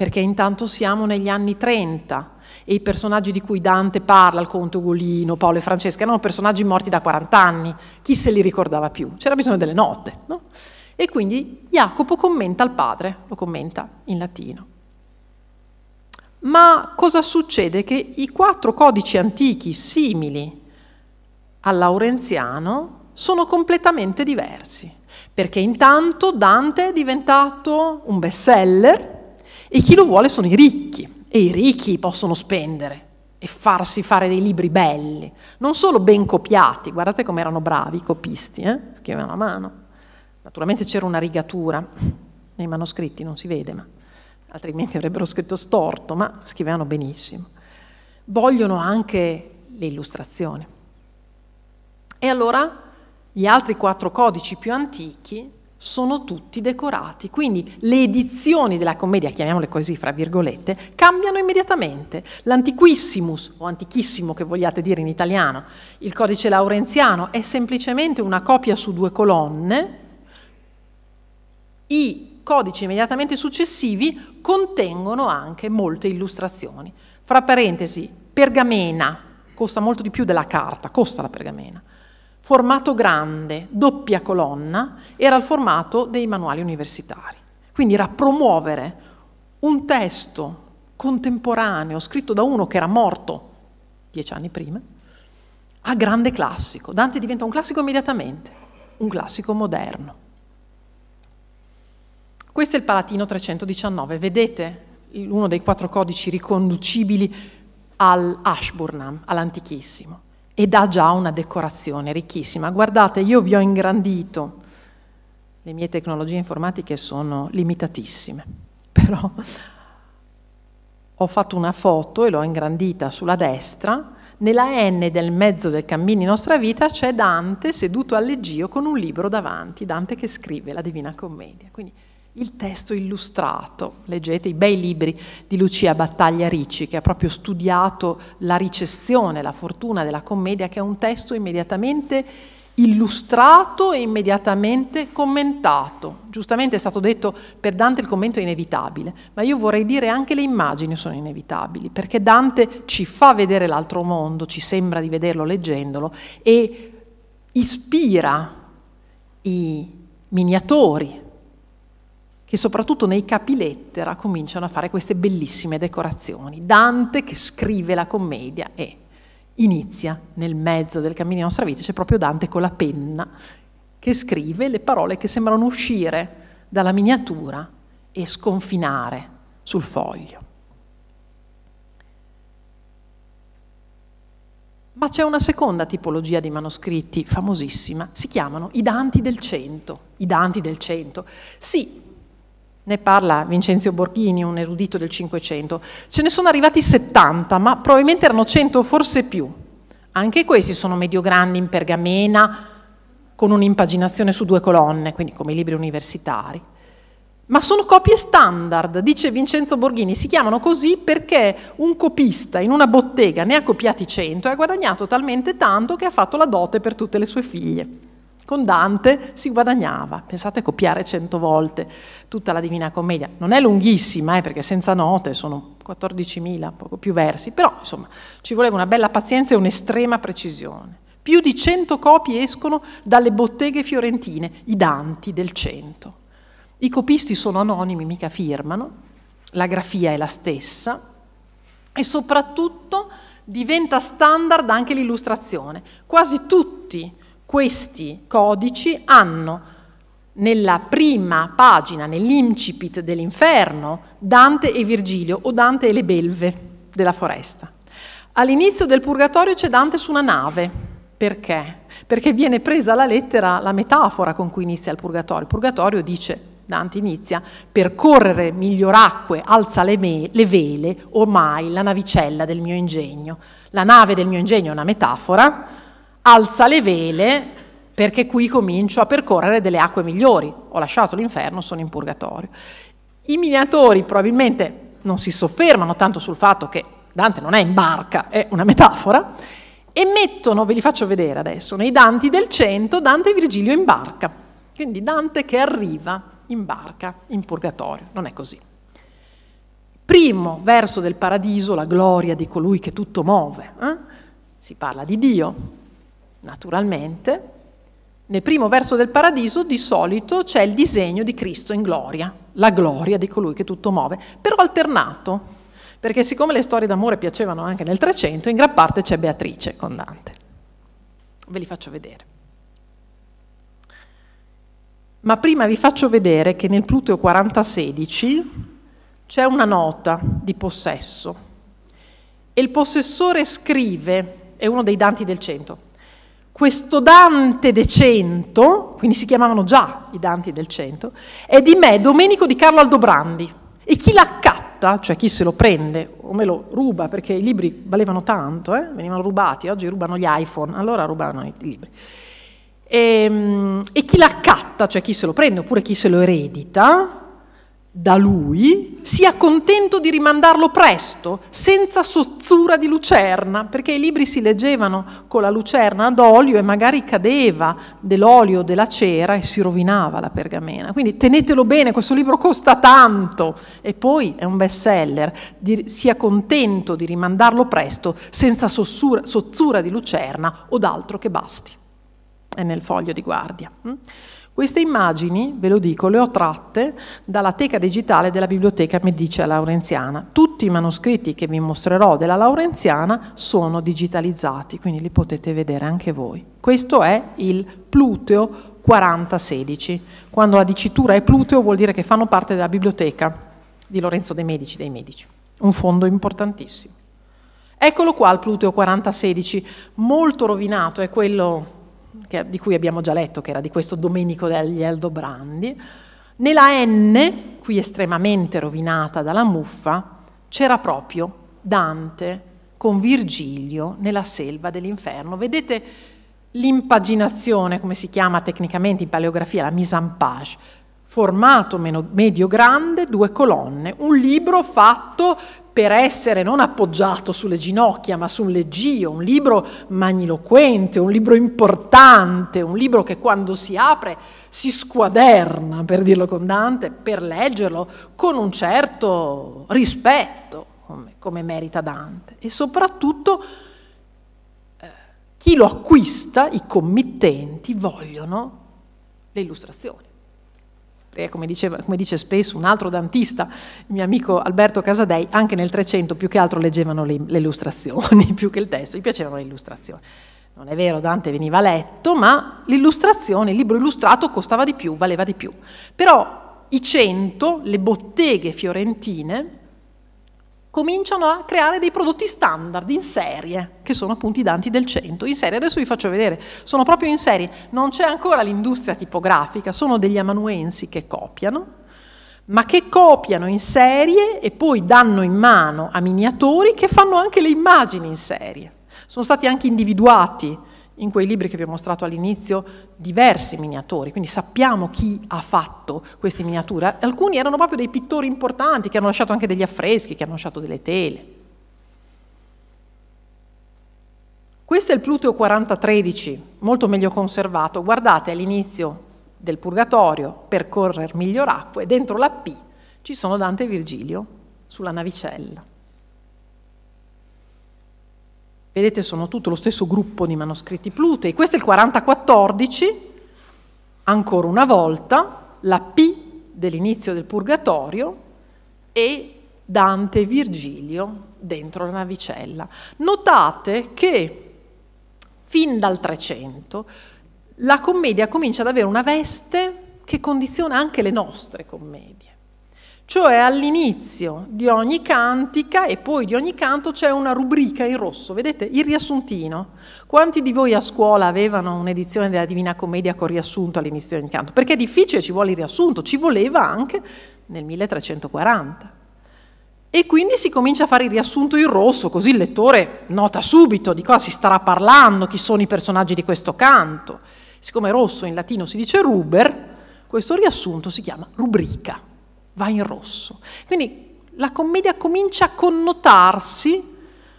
perché intanto siamo negli anni 30 e i personaggi di cui Dante parla, il conte Ugolino, Paolo e Francesca, erano personaggi morti da 40 anni, chi se li ricordava più? C'era bisogno delle note, no? E quindi Jacopo commenta al padre, lo commenta in latino. Ma cosa succede? Che i quattro codici antichi simili al laurenziano sono completamente diversi, perché intanto Dante è diventato un bestseller e chi lo vuole sono i ricchi, e i ricchi possono spendere e farsi fare dei libri belli, non solo ben copiati, guardate come erano bravi i copisti, eh? scrivevano a mano. Naturalmente c'era una rigatura, nei manoscritti non si vede, ma altrimenti avrebbero scritto storto, ma scrivevano benissimo. Vogliono anche le illustrazioni. E allora gli altri quattro codici più antichi sono tutti decorati, quindi le edizioni della commedia, chiamiamole così fra virgolette, cambiano immediatamente. L'antiquissimus, o antichissimo che vogliate dire in italiano, il codice laurenziano è semplicemente una copia su due colonne, i codici immediatamente successivi contengono anche molte illustrazioni. Fra parentesi, pergamena costa molto di più della carta, costa la pergamena formato grande, doppia colonna, era il formato dei manuali universitari. Quindi era promuovere un testo contemporaneo scritto da uno che era morto dieci anni prima, a grande classico. Dante diventa un classico immediatamente, un classico moderno. Questo è il Palatino 319, vedete uno dei quattro codici riconducibili all'Ashburnham, all'antichissimo ed ha già una decorazione ricchissima. Guardate, io vi ho ingrandito, le mie tecnologie informatiche sono limitatissime, però ho fatto una foto e l'ho ingrandita sulla destra, nella N del mezzo del cammino Cammini Nostra Vita c'è Dante seduto al leggio con un libro davanti, Dante che scrive la Divina Commedia. Quindi il testo illustrato. Leggete i bei libri di Lucia Battaglia Ricci, che ha proprio studiato la ricezione, la fortuna della commedia, che è un testo immediatamente illustrato e immediatamente commentato. Giustamente è stato detto per Dante il commento è inevitabile, ma io vorrei dire anche le immagini sono inevitabili, perché Dante ci fa vedere l'altro mondo, ci sembra di vederlo leggendolo e ispira i miniatori che soprattutto nei capi lettera cominciano a fare queste bellissime decorazioni. Dante che scrive la commedia e inizia nel mezzo del cammino della nostra vita, c'è proprio Dante con la penna che scrive le parole che sembrano uscire dalla miniatura e sconfinare sul foglio. Ma c'è una seconda tipologia di manoscritti famosissima, si chiamano i danti del cento. I danti del cento. Sì, ne parla Vincenzo Borghini, un erudito del Cinquecento. Ce ne sono arrivati 70, ma probabilmente erano 100 forse più. Anche questi sono medio mediograndi in pergamena, con un'impaginazione su due colonne, quindi come i libri universitari. Ma sono copie standard, dice Vincenzo Borghini, si chiamano così perché un copista in una bottega ne ha copiati 100 e ha guadagnato talmente tanto che ha fatto la dote per tutte le sue figlie. Con Dante si guadagnava, pensate a copiare cento volte tutta la Divina Commedia. Non è lunghissima, eh, perché senza note sono 14.000, poco più versi, però insomma ci voleva una bella pazienza e un'estrema precisione. Più di 100 copie escono dalle botteghe fiorentine, i Danti del Cento. I copisti sono anonimi, mica firmano, la grafia è la stessa e soprattutto diventa standard anche l'illustrazione. Quasi tutti questi codici hanno nella prima pagina, nell'incipit dell'inferno, Dante e Virgilio o Dante e le belve della foresta. All'inizio del purgatorio c'è Dante su una nave. Perché? Perché viene presa la lettera la metafora con cui inizia il purgatorio. Il purgatorio dice, Dante inizia, percorrere miglioracque, alza le, me- le vele, ormai la navicella del mio ingegno. La nave del mio ingegno è una metafora, alza le vele perché qui comincio a percorrere delle acque migliori. Ho lasciato l'inferno, sono in purgatorio. I minatori probabilmente non si soffermano tanto sul fatto che Dante non è in barca, è una metafora, e mettono, ve li faccio vedere adesso, nei Danti del Cento Dante e Virgilio in barca. Quindi Dante che arriva in barca in purgatorio, non è così. Primo verso del paradiso, la gloria di colui che tutto muove. Eh? Si parla di Dio, Naturalmente, nel primo verso del paradiso di solito c'è il disegno di Cristo in gloria, la gloria di colui che tutto muove, però alternato, perché siccome le storie d'amore piacevano anche nel 300, in gran parte c'è Beatrice con Dante. Ve li faccio vedere. Ma prima vi faccio vedere che nel Pluteo 4016 c'è una nota di possesso e il possessore scrive, è uno dei danti del 100, questo Dante de Cento, quindi si chiamavano già i Danti del Cento, è di me, Domenico di Carlo Aldobrandi. E chi l'accatta, cioè chi se lo prende o me lo ruba, perché i libri valevano tanto, eh? venivano rubati, oggi rubano gli iPhone, allora rubano i libri. E, ehm, e chi l'accatta, cioè chi se lo prende oppure chi se lo eredita, da lui, sia contento di rimandarlo presto, senza sozzura di lucerna, perché i libri si leggevano con la lucerna ad olio e magari cadeva dell'olio, o della cera e si rovinava la pergamena. Quindi tenetelo bene, questo libro costa tanto e poi è un best seller, sia contento di rimandarlo presto, senza sozzura, sozzura di lucerna o d'altro che basti. È nel foglio di guardia. Hm? Queste immagini, ve lo dico, le ho tratte dalla teca digitale della Biblioteca Medicea Laurenziana. Tutti i manoscritti che vi mostrerò della Laurenziana sono digitalizzati, quindi li potete vedere anche voi. Questo è il Pluteo 4016. Quando la dicitura è Pluteo vuol dire che fanno parte della biblioteca di Lorenzo De Medici, dei Medici, un fondo importantissimo. Eccolo qua il Pluteo 4016, molto rovinato, è quello che, di cui abbiamo già letto, che era di questo Domenico degli Aldobrandi, nella N, qui estremamente rovinata dalla muffa, c'era proprio Dante con Virgilio nella selva dell'inferno. Vedete l'impaginazione, come si chiama tecnicamente in paleografia, la mise en page, formato medio-grande, due colonne, un libro fatto per essere non appoggiato sulle ginocchia ma su un leggio, un libro magniloquente, un libro importante, un libro che quando si apre si squaderna, per dirlo con Dante, per leggerlo con un certo rispetto, come, come merita Dante. E soprattutto eh, chi lo acquista, i committenti, vogliono le illustrazioni e eh, come, diceva, come dice spesso un altro dantista, il mio amico Alberto Casadei, anche nel 300 più che altro leggevano le, le illustrazioni, più che il testo, gli piacevano le illustrazioni. Non è vero, Dante veniva letto, ma l'illustrazione, il libro illustrato costava di più, valeva di più. Però i 100, le botteghe fiorentine, cominciano a creare dei prodotti standard in serie, che sono appunto i danti del 100. In serie, adesso vi faccio vedere, sono proprio in serie, non c'è ancora l'industria tipografica, sono degli amanuensi che copiano, ma che copiano in serie e poi danno in mano a miniatori che fanno anche le immagini in serie. Sono stati anche individuati in quei libri che vi ho mostrato all'inizio diversi miniatori, quindi sappiamo chi ha fatto queste miniature. Alcuni erano proprio dei pittori importanti che hanno lasciato anche degli affreschi, che hanno lasciato delle tele. Questo è il Pluteo 4013, molto meglio conservato. Guardate all'inizio del Purgatorio, percorrer e dentro la P ci sono Dante e Virgilio sulla navicella. Vedete, sono tutto lo stesso gruppo di manoscritti plutei. Questo è il 4014, ancora una volta, la P dell'inizio del Purgatorio e Dante e Virgilio dentro la navicella. Notate che fin dal 300 la commedia comincia ad avere una veste che condiziona anche le nostre commedie cioè all'inizio di ogni cantica e poi di ogni canto c'è una rubrica in rosso, vedete il riassuntino. Quanti di voi a scuola avevano un'edizione della Divina Commedia con riassunto all'inizio di ogni canto? Perché è difficile, ci vuole il riassunto, ci voleva anche nel 1340. E quindi si comincia a fare il riassunto in rosso, così il lettore nota subito di cosa si starà parlando, chi sono i personaggi di questo canto. Siccome rosso in latino si dice ruber, questo riassunto si chiama rubrica va in rosso. Quindi la commedia comincia a connotarsi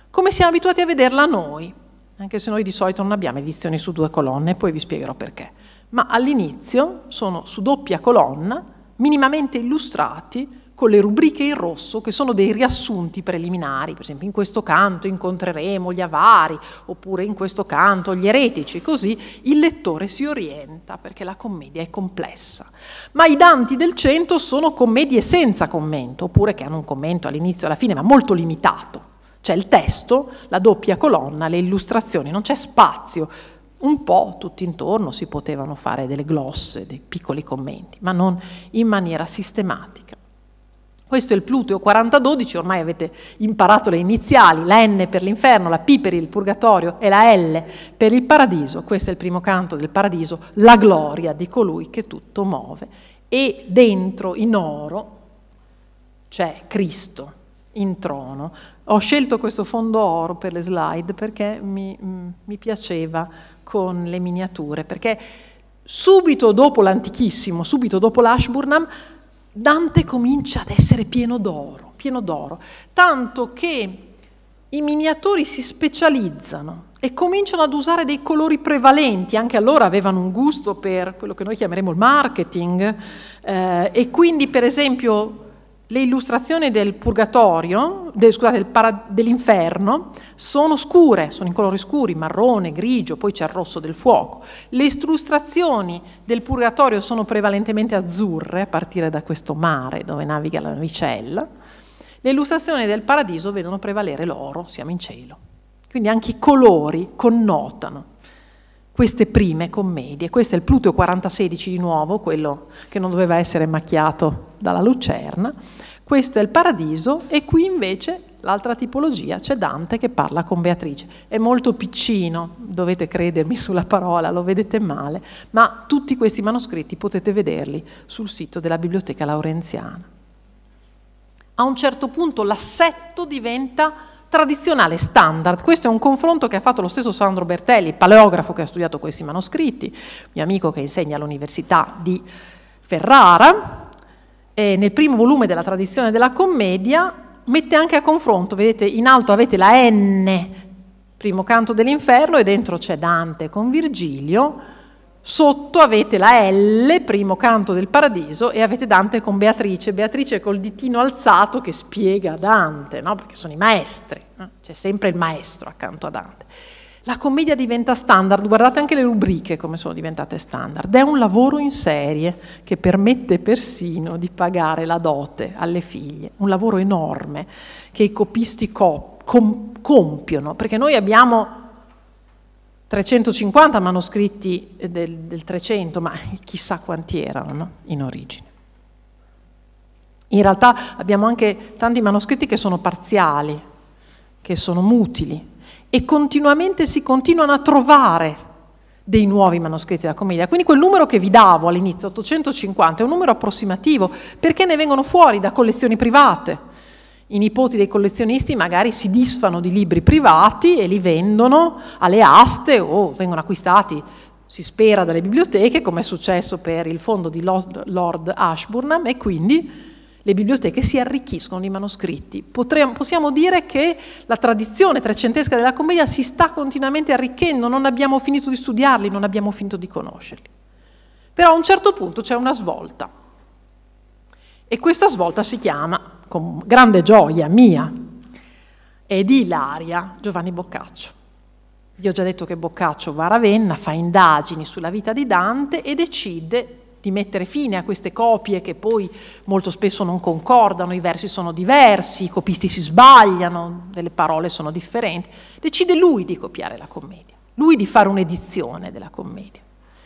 come siamo abituati a vederla noi, anche se noi di solito non abbiamo edizioni su due colonne, poi vi spiegherò perché. Ma all'inizio sono su doppia colonna, minimamente illustrati, con le rubriche in rosso che sono dei riassunti preliminari, per esempio in questo canto incontreremo gli avari, oppure in questo canto gli eretici, così il lettore si orienta perché la commedia è complessa. Ma i Danti del Cento sono commedie senza commento, oppure che hanno un commento all'inizio e alla fine, ma molto limitato. C'è il testo, la doppia colonna, le illustrazioni, non c'è spazio un po' tutti intorno si potevano fare delle glosse, dei piccoli commenti, ma non in maniera sistematica. Questo è il Pluto 4012, ormai avete imparato le iniziali, la N per l'inferno, la P per il purgatorio e la L per il paradiso. Questo è il primo canto del paradiso, la gloria di colui che tutto muove. E dentro in oro c'è Cristo in trono. Ho scelto questo fondo oro per le slide perché mi, mm, mi piaceva con le miniature, perché subito dopo l'antichissimo, subito dopo l'Ashburnham, Dante comincia ad essere pieno d'oro, pieno d'oro, tanto che i miniatori si specializzano e cominciano ad usare dei colori prevalenti, anche allora avevano un gusto per quello che noi chiameremo il marketing eh, e quindi per esempio le illustrazioni del purgatorio, del, scusate, del para, dell'inferno, sono scure, sono in colori scuri, marrone, grigio, poi c'è il rosso del fuoco. Le illustrazioni del purgatorio sono prevalentemente azzurre, a partire da questo mare dove naviga la navicella. Le illustrazioni del paradiso vedono prevalere l'oro, siamo in cielo. Quindi anche i colori connotano queste prime commedie. Questo è il Pluteo 4016 di nuovo, quello che non doveva essere macchiato dalla lucerna. Questo è il Paradiso e qui invece l'altra tipologia c'è Dante che parla con Beatrice. È molto piccino, dovete credermi sulla parola, lo vedete male, ma tutti questi manoscritti potete vederli sul sito della Biblioteca Laurenziana. A un certo punto l'assetto diventa tradizionale standard. Questo è un confronto che ha fatto lo stesso Sandro Bertelli, paleografo che ha studiato questi manoscritti, mio amico che insegna all'Università di Ferrara. E nel primo volume della tradizione della commedia mette anche a confronto, vedete in alto avete la N, primo canto dell'inferno, e dentro c'è Dante con Virgilio, Sotto avete la L, primo canto del paradiso, e avete Dante con Beatrice. Beatrice col ditino alzato che spiega Dante, no? perché sono i maestri, eh? c'è sempre il maestro accanto a Dante. La commedia diventa standard, guardate anche le rubriche come sono diventate standard. È un lavoro in serie che permette persino di pagare la dote alle figlie, un lavoro enorme che i copisti co- com- compiono, perché noi abbiamo 350 manoscritti eh, del, del 300, ma chissà quanti erano no? in origine. In realtà abbiamo anche tanti manoscritti che sono parziali, che sono mutili e continuamente si continuano a trovare dei nuovi manoscritti della commedia. Quindi quel numero che vi davo all'inizio, 850, è un numero approssimativo, perché ne vengono fuori da collezioni private, i nipoti dei collezionisti magari si disfano di libri privati e li vendono alle aste o vengono acquistati, si spera, dalle biblioteche, come è successo per il fondo di Lord Ashburnham, e quindi le biblioteche si arricchiscono di manoscritti. Potremmo, possiamo dire che la tradizione trecentesca della commedia si sta continuamente arricchendo, non abbiamo finito di studiarli, non abbiamo finito di conoscerli. Però a un certo punto c'è una svolta. E questa svolta si chiama, con grande gioia mia e di Ilaria, Giovanni Boccaccio. Vi ho già detto che Boccaccio va a Ravenna, fa indagini sulla vita di Dante e decide di mettere fine a queste copie che poi molto spesso non concordano, i versi sono diversi, i copisti si sbagliano, delle parole sono differenti. Decide lui di copiare la commedia, lui di fare un'edizione della commedia.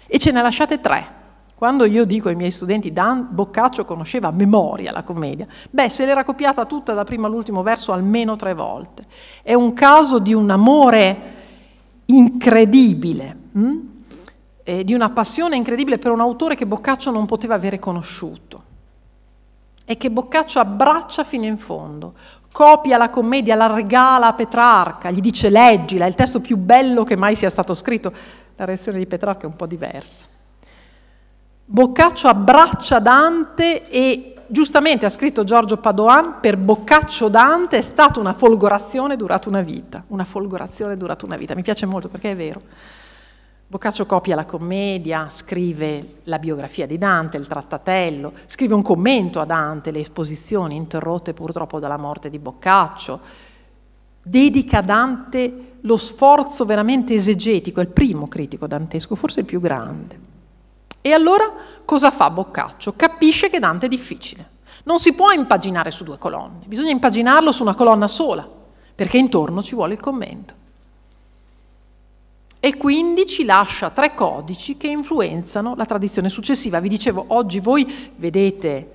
E ce ne ha lasciate tre. Quando io dico ai miei studenti Dan Boccaccio conosceva a memoria la commedia, beh, se l'era copiata tutta da prima all'ultimo verso almeno tre volte. È un caso di un amore incredibile, hm? eh, di una passione incredibile per un autore che Boccaccio non poteva avere conosciuto e che Boccaccio abbraccia fino in fondo. Copia la commedia, la regala a Petrarca, gli dice leggila, è il testo più bello che mai sia stato scritto. La reazione di Petrarca è un po' diversa Boccaccio abbraccia Dante e giustamente ha scritto Giorgio Padoan, per Boccaccio Dante è stata una folgorazione durata una vita, una folgorazione durata una vita, mi piace molto perché è vero. Boccaccio copia la commedia, scrive la biografia di Dante, il trattatello, scrive un commento a Dante, le esposizioni interrotte purtroppo dalla morte di Boccaccio, dedica a Dante lo sforzo veramente esegetico, è il primo critico dantesco, forse il più grande. E allora cosa fa Boccaccio? Capisce che Dante è difficile. Non si può impaginare su due colonne, bisogna impaginarlo su una colonna sola, perché intorno ci vuole il commento. E quindi ci lascia tre codici che influenzano la tradizione successiva. Vi dicevo, oggi voi vedete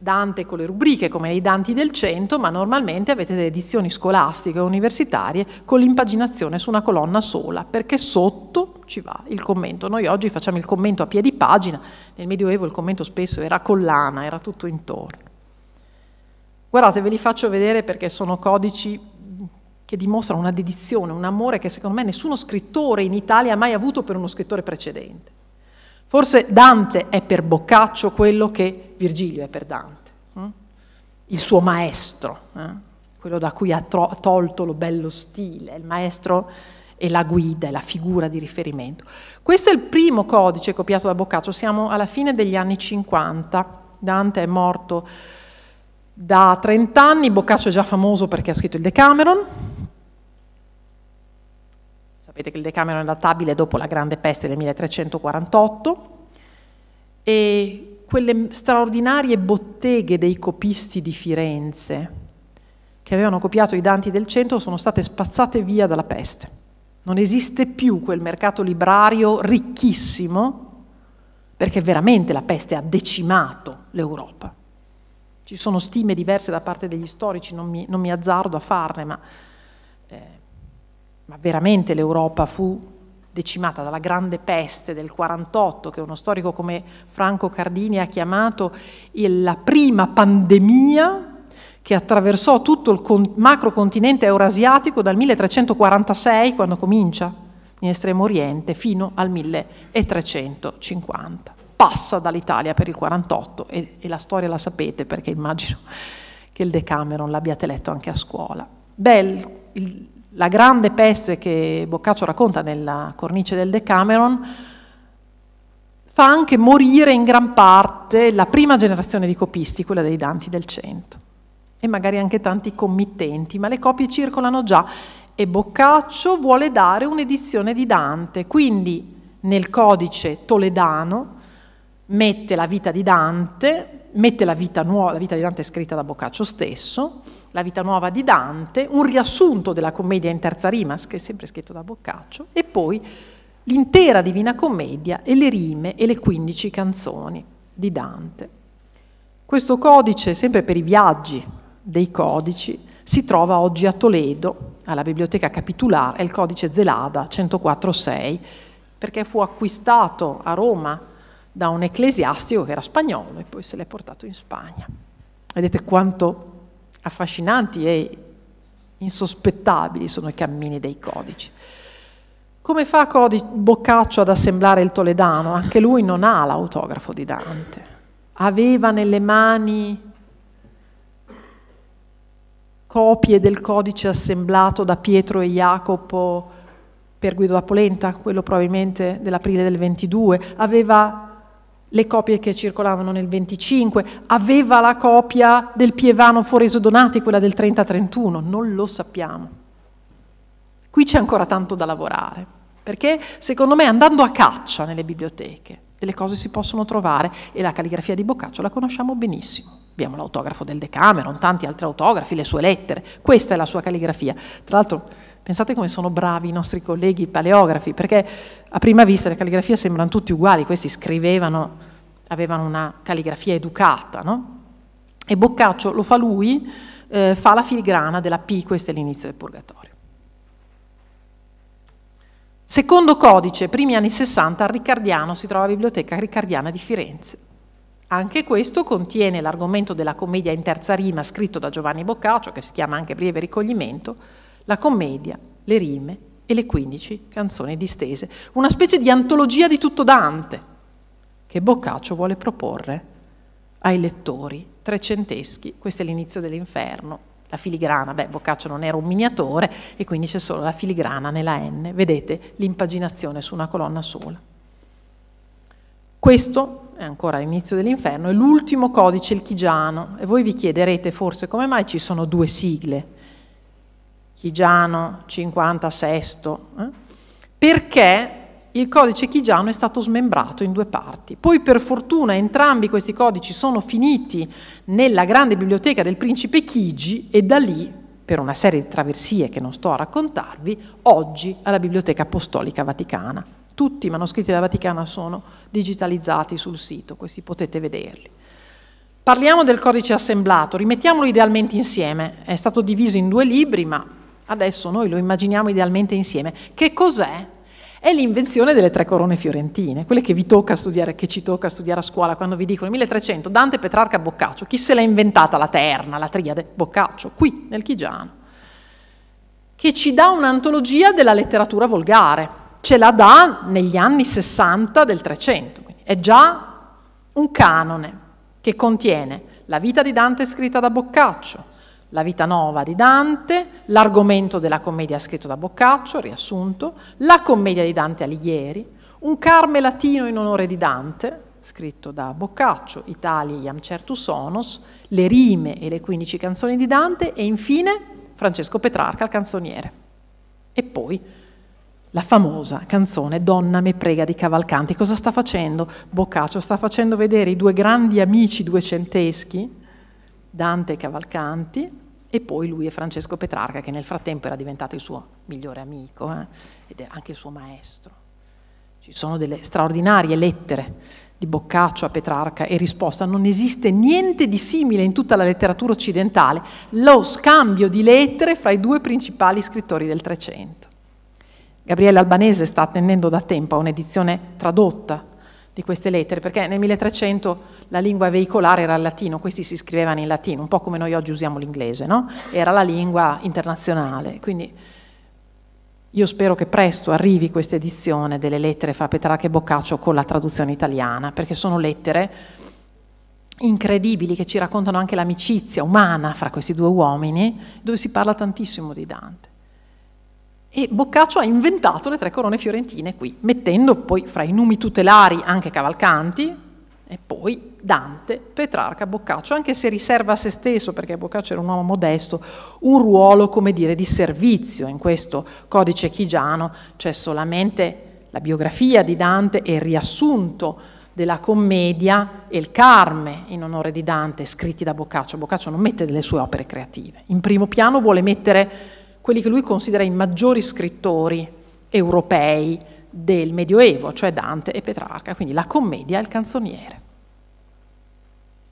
Dante con le rubriche come i Danti del Cento, ma normalmente avete delle edizioni scolastiche o universitarie con l'impaginazione su una colonna sola, perché sotto ci va il commento. Noi oggi facciamo il commento a piedi pagina, nel Medioevo il commento spesso era collana, era tutto intorno. Guardate, ve li faccio vedere perché sono codici che dimostrano una dedizione, un amore che secondo me nessuno scrittore in Italia ha mai avuto per uno scrittore precedente. Forse Dante è per Boccaccio quello che Virgilio è per Dante, mm? il suo maestro, eh? quello da cui ha tolto lo bello stile, il maestro è la guida, è la figura di riferimento. Questo è il primo codice copiato da Boccaccio, siamo alla fine degli anni 50, Dante è morto da 30 anni, Boccaccio è già famoso perché ha scritto il Decameron, sapete che il Decameron è databile dopo la grande peste del 1348, e quelle straordinarie botteghe dei copisti di Firenze, che avevano copiato i Danti del centro, sono state spazzate via dalla peste. Non esiste più quel mercato librario ricchissimo, perché veramente la peste ha decimato l'Europa. Ci sono stime diverse da parte degli storici, non mi, non mi azzardo a farne, ma, eh, ma veramente l'Europa fu decimata dalla grande peste del 48, che uno storico come Franco Cardini ha chiamato la prima pandemia che attraversò tutto il macrocontinente eurasiatico dal 1346, quando comincia in Estremo Oriente, fino al 1350. Passa dall'Italia per il 48 e, e la storia la sapete perché immagino che il Decameron l'abbiate letto anche a scuola. Bel, il, la grande peste che Boccaccio racconta nella cornice del Decameron fa anche morire in gran parte la prima generazione di copisti, quella dei Danti del Cento, e magari anche tanti committenti, ma le copie circolano già e Boccaccio vuole dare un'edizione di Dante, quindi nel codice toledano mette la vita di Dante, mette la vita nuova, la vita di Dante scritta da Boccaccio stesso, la vita nuova di Dante, un riassunto della commedia in terza rima, che è sempre scritto da Boccaccio, e poi l'intera Divina Commedia e le rime e le 15 canzoni di Dante. Questo codice, sempre per i viaggi dei codici, si trova oggi a Toledo, alla biblioteca capitular, è il codice Zelada 104.6, perché fu acquistato a Roma da un ecclesiastico che era spagnolo e poi se l'è portato in Spagna. Vedete quanto affascinanti e insospettabili sono i cammini dei codici. Come fa Codic Boccaccio ad assemblare il Toledano? Anche lui non ha l'autografo di Dante. Aveva nelle mani copie del codice assemblato da Pietro e Jacopo per Guido da Polenta, quello probabilmente dell'aprile del 22. Aveva le copie che circolavano nel 25, aveva la copia del Pievano Foreso Donati, quella del 30-31, non lo sappiamo. Qui c'è ancora tanto da lavorare, perché secondo me andando a caccia nelle biblioteche delle cose si possono trovare e la calligrafia di Boccaccio la conosciamo benissimo. Abbiamo l'autografo del Decameron, tanti altri autografi, le sue lettere, questa è la sua calligrafia. Tra l'altro Pensate come sono bravi i nostri colleghi paleografi, perché a prima vista le calligrafie sembrano tutti uguali, questi scrivevano, avevano una calligrafia educata, no? E Boccaccio lo fa lui, eh, fa la filigrana della P, questo è l'inizio del Purgatorio. Secondo codice, primi anni 60, al Riccardiano si trova la biblioteca riccardiana di Firenze. Anche questo contiene l'argomento della commedia in terza rima scritto da Giovanni Boccaccio, che si chiama anche Breve Ricoglimento, la commedia, le rime e le 15 canzoni distese, una specie di antologia di tutto Dante che Boccaccio vuole proporre ai lettori trecenteschi. Questo è l'inizio dell'inferno, la filigrana, beh Boccaccio non era un miniatore e quindi c'è solo la filigrana nella N, vedete l'impaginazione su una colonna sola. Questo è ancora l'inizio dell'inferno, è l'ultimo codice, il Chigiano, e voi vi chiederete forse come mai ci sono due sigle Chigiano, 56. eh? perché il codice chigiano è stato smembrato in due parti. Poi per fortuna entrambi questi codici sono finiti nella grande biblioteca del principe Chigi e da lì, per una serie di traversie che non sto a raccontarvi, oggi alla Biblioteca Apostolica Vaticana. Tutti i manoscritti della Vaticana sono digitalizzati sul sito, questi potete vederli. Parliamo del codice assemblato, rimettiamolo idealmente insieme, è stato diviso in due libri, ma Adesso noi lo immaginiamo idealmente insieme. Che cos'è? È l'invenzione delle tre corone fiorentine, quelle che vi tocca studiare, che ci tocca studiare a scuola quando vi dicono 1300, Dante, Petrarca, Boccaccio. Chi se l'ha inventata la terna, la triade? Boccaccio, qui nel Chigiano. Che ci dà un'antologia della letteratura volgare. Ce la dà negli anni 60 del 300. È già un canone che contiene la vita di Dante scritta da Boccaccio, la vita nuova di Dante, l'argomento della commedia scritto da Boccaccio, riassunto, la commedia di Dante Alighieri, un carme latino in onore di Dante, scritto da Boccaccio, Italia iam certus sonos, le rime e le 15 canzoni di Dante e infine Francesco Petrarca, il canzoniere. E poi la famosa canzone Donna me prega di Cavalcanti. Cosa sta facendo Boccaccio? Sta facendo vedere i due grandi amici duecenteschi, Dante Cavalcanti e poi lui e Francesco Petrarca che nel frattempo era diventato il suo migliore amico eh, ed anche il suo maestro. Ci sono delle straordinarie lettere di Boccaccio a Petrarca e risposta non esiste niente di simile in tutta la letteratura occidentale, lo scambio di lettere fra i due principali scrittori del Trecento. Gabriele Albanese sta attendendo da tempo a un'edizione tradotta di queste lettere, perché nel 1300 la lingua veicolare era il latino, questi si scrivevano in latino, un po' come noi oggi usiamo l'inglese, no? Era la lingua internazionale, quindi io spero che presto arrivi questa edizione delle lettere fra Petrarca e Boccaccio con la traduzione italiana, perché sono lettere incredibili che ci raccontano anche l'amicizia umana fra questi due uomini, dove si parla tantissimo di Dante. E Boccaccio ha inventato le tre corone fiorentine qui, mettendo poi fra i numi tutelari anche Cavalcanti, e poi Dante, Petrarca, Boccaccio, anche se riserva a se stesso, perché Boccaccio era un uomo modesto, un ruolo, come dire, di servizio in questo codice chigiano, c'è cioè solamente la biografia di Dante e il riassunto della commedia e il Carme in onore di Dante, scritti da Boccaccio. Boccaccio non mette delle sue opere creative. In primo piano vuole mettere quelli che lui considera i maggiori scrittori europei del Medioevo, cioè Dante e Petrarca, quindi la commedia e il canzoniere.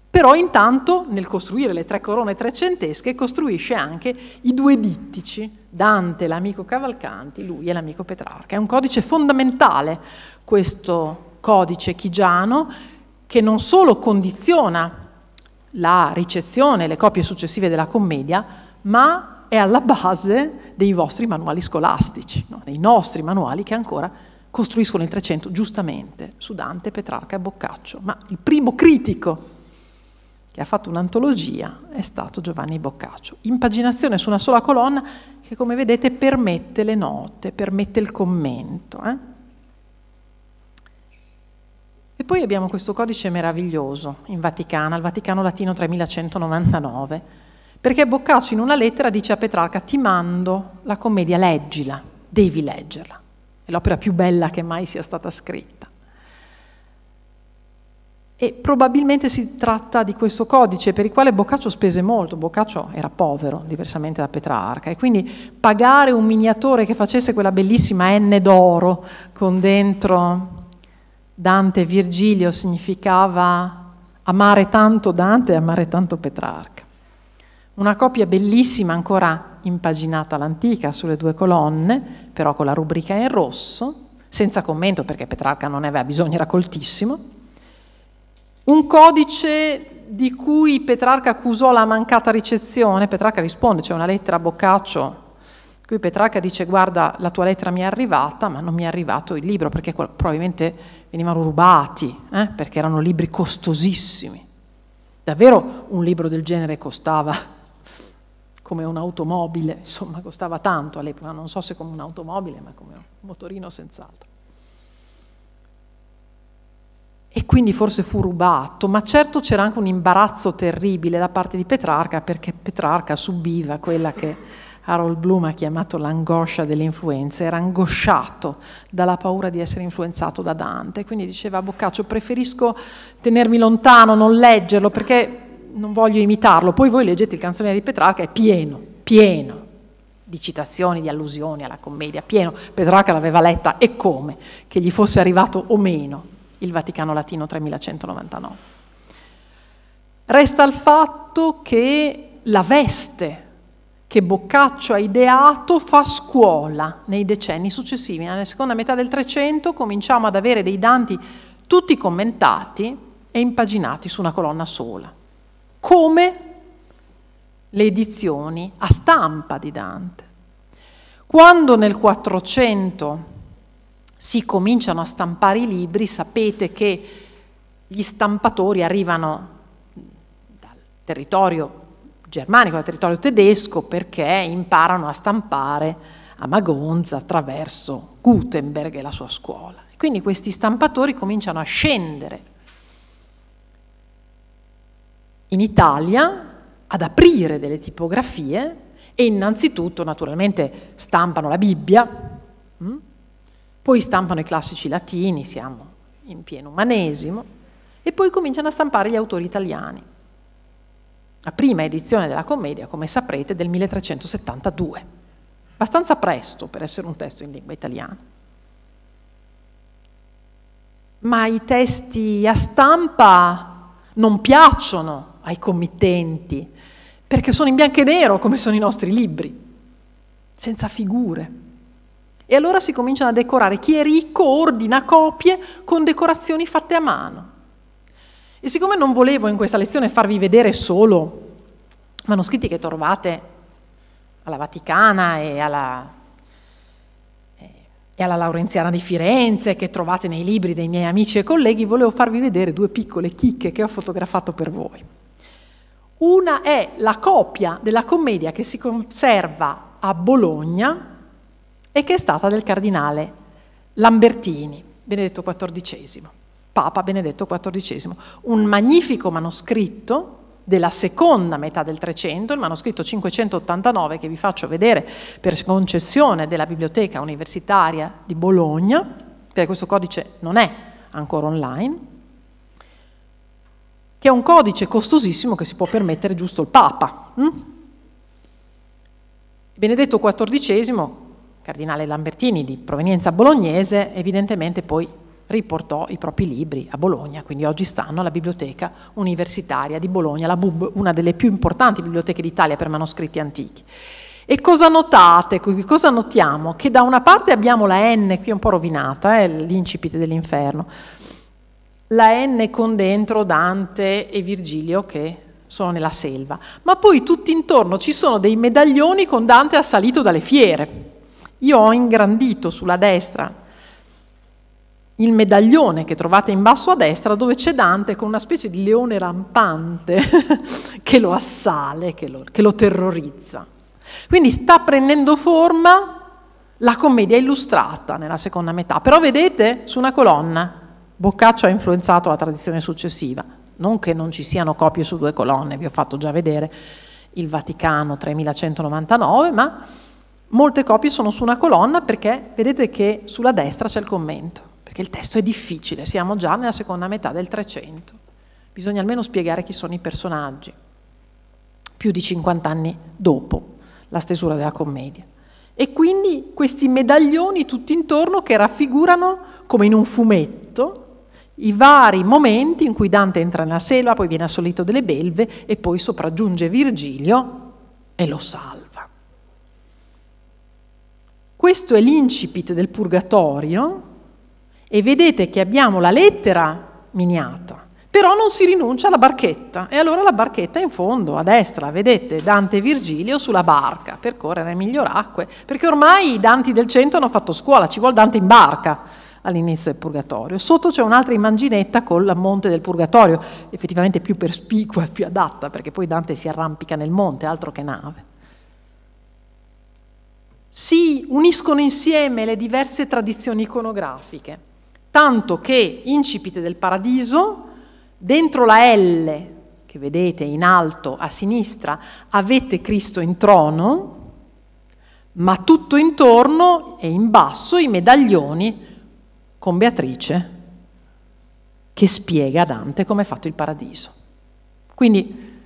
Però intanto nel costruire le tre corone trecentesche costruisce anche i due dittici, Dante l'amico Cavalcanti, lui e l'amico Petrarca. È un codice fondamentale questo codice chigiano che non solo condiziona la ricezione, le copie successive della commedia, ma è alla base dei vostri manuali scolastici, no? dei nostri manuali che ancora costruiscono il 300 giustamente, su Dante, Petrarca e Boccaccio. Ma il primo critico che ha fatto un'antologia è stato Giovanni Boccaccio. Impaginazione su una sola colonna che, come vedete, permette le note, permette il commento. Eh? E poi abbiamo questo codice meraviglioso in Vaticano, al Vaticano Latino 3199, perché Boccaccio in una lettera dice a Petrarca ti mando la commedia, leggila, devi leggerla. È l'opera più bella che mai sia stata scritta. E probabilmente si tratta di questo codice per il quale Boccaccio spese molto. Boccaccio era povero, diversamente da Petrarca, e quindi pagare un miniatore che facesse quella bellissima N d'oro con dentro Dante e Virgilio significava amare tanto Dante e amare tanto Petrarca. Una copia bellissima ancora impaginata all'antica sulle due colonne, però con la rubrica in rosso, senza commento perché Petrarca non ne aveva bisogno, era coltissimo. Un codice di cui Petrarca accusò la mancata ricezione, Petrarca risponde, c'è una lettera a Boccaccio, qui Petrarca dice guarda la tua lettera mi è arrivata, ma non mi è arrivato il libro, perché probabilmente venivano rubati, eh? perché erano libri costosissimi. Davvero un libro del genere costava come un'automobile, insomma costava tanto all'epoca, non so se come un'automobile, ma come un motorino senz'altro. E quindi forse fu rubato, ma certo c'era anche un imbarazzo terribile da parte di Petrarca, perché Petrarca subiva quella che Harold Bloom ha chiamato l'angoscia delle influenze, era angosciato dalla paura di essere influenzato da Dante, quindi diceva a Boccaccio preferisco tenermi lontano, non leggerlo, perché non voglio imitarlo, poi voi leggete il canzone di Petrarca, è pieno, pieno di citazioni, di allusioni alla commedia, pieno. Petrarca l'aveva letta e come, che gli fosse arrivato o meno il Vaticano Latino 3199. Resta il fatto che la veste che Boccaccio ha ideato fa scuola nei decenni successivi. Nella seconda metà del Trecento cominciamo ad avere dei Danti tutti commentati e impaginati su una colonna sola come le edizioni a stampa di Dante. Quando nel 400 si cominciano a stampare i libri, sapete che gli stampatori arrivano dal territorio germanico, dal territorio tedesco, perché imparano a stampare a Magonza attraverso Gutenberg e la sua scuola. Quindi questi stampatori cominciano a scendere in Italia ad aprire delle tipografie e innanzitutto naturalmente stampano la Bibbia, mm? poi stampano i classici latini, siamo in pieno umanesimo, e poi cominciano a stampare gli autori italiani. La prima edizione della commedia, come saprete, è del 1372, abbastanza presto per essere un testo in lingua italiana. Ma i testi a stampa non piacciono ai committenti, perché sono in bianco e nero come sono i nostri libri, senza figure. E allora si cominciano a decorare. Chi è ricco ordina copie con decorazioni fatte a mano. E siccome non volevo in questa lezione farvi vedere solo manoscritti che trovate alla Vaticana e alla, e alla Laurenziana di Firenze, che trovate nei libri dei miei amici e colleghi, volevo farvi vedere due piccole chicche che ho fotografato per voi. Una è la copia della commedia che si conserva a Bologna e che è stata del cardinale Lambertini, Benedetto XIV, Papa Benedetto XIV, un magnifico manoscritto della seconda metà del Trecento, il manoscritto 589 che vi faccio vedere per concessione della Biblioteca Universitaria di Bologna, perché questo codice non è ancora online, che è un codice costosissimo che si può permettere giusto il Papa. Hm? Benedetto XIV, cardinale Lambertini di provenienza bolognese, evidentemente poi riportò i propri libri a Bologna, quindi oggi stanno alla Biblioteca Universitaria di Bologna, la BUB, una delle più importanti biblioteche d'Italia per manoscritti antichi. E cosa notate? Cosa notiamo? Che da una parte abbiamo la N, qui un po' rovinata, eh, l'incipit dell'inferno, la N con dentro Dante e Virgilio che sono nella selva, ma poi tutti intorno ci sono dei medaglioni con Dante assalito dalle fiere. Io ho ingrandito sulla destra il medaglione che trovate in basso a destra dove c'è Dante con una specie di leone rampante che lo assale, che lo, che lo terrorizza. Quindi sta prendendo forma la commedia illustrata nella seconda metà, però vedete su una colonna Boccaccio ha influenzato la tradizione successiva, non che non ci siano copie su due colonne, vi ho fatto già vedere il Vaticano 3199, ma molte copie sono su una colonna perché vedete che sulla destra c'è il commento, perché il testo è difficile, siamo già nella seconda metà del 300, bisogna almeno spiegare chi sono i personaggi, più di 50 anni dopo la stesura della commedia. E quindi questi medaglioni tutti intorno che raffigurano, come in un fumetto, i vari momenti in cui Dante entra nella selva, poi viene assolito delle belve e poi sopraggiunge Virgilio e lo salva. Questo è l'incipit del purgatorio e vedete che abbiamo la lettera miniata, però non si rinuncia alla barchetta e allora la barchetta è in fondo, a destra, vedete Dante e Virgilio sulla barca, per correre a miglior acque, perché ormai i Danti del centro hanno fatto scuola, ci vuole Dante in barca all'inizio del Purgatorio. Sotto c'è un'altra immaginetta con la monte del Purgatorio, effettivamente più perspicua e più adatta, perché poi Dante si arrampica nel monte, altro che nave. Si uniscono insieme le diverse tradizioni iconografiche, tanto che Incipite del Paradiso, dentro la L che vedete in alto a sinistra, avete Cristo in trono, ma tutto intorno e in basso i medaglioni con Beatrice che spiega a Dante come è fatto il paradiso. Quindi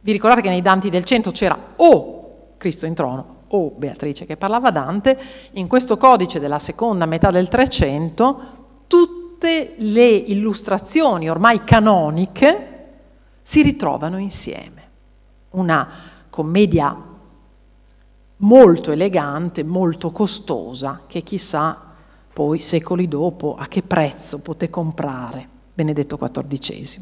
vi ricordate che nei Danti del centro c'era o Cristo in trono o Beatrice che parlava Dante, in questo codice della seconda metà del Trecento tutte le illustrazioni ormai canoniche si ritrovano insieme. Una commedia molto elegante, molto costosa, che chissà poi secoli dopo a che prezzo poté comprare Benedetto XIV.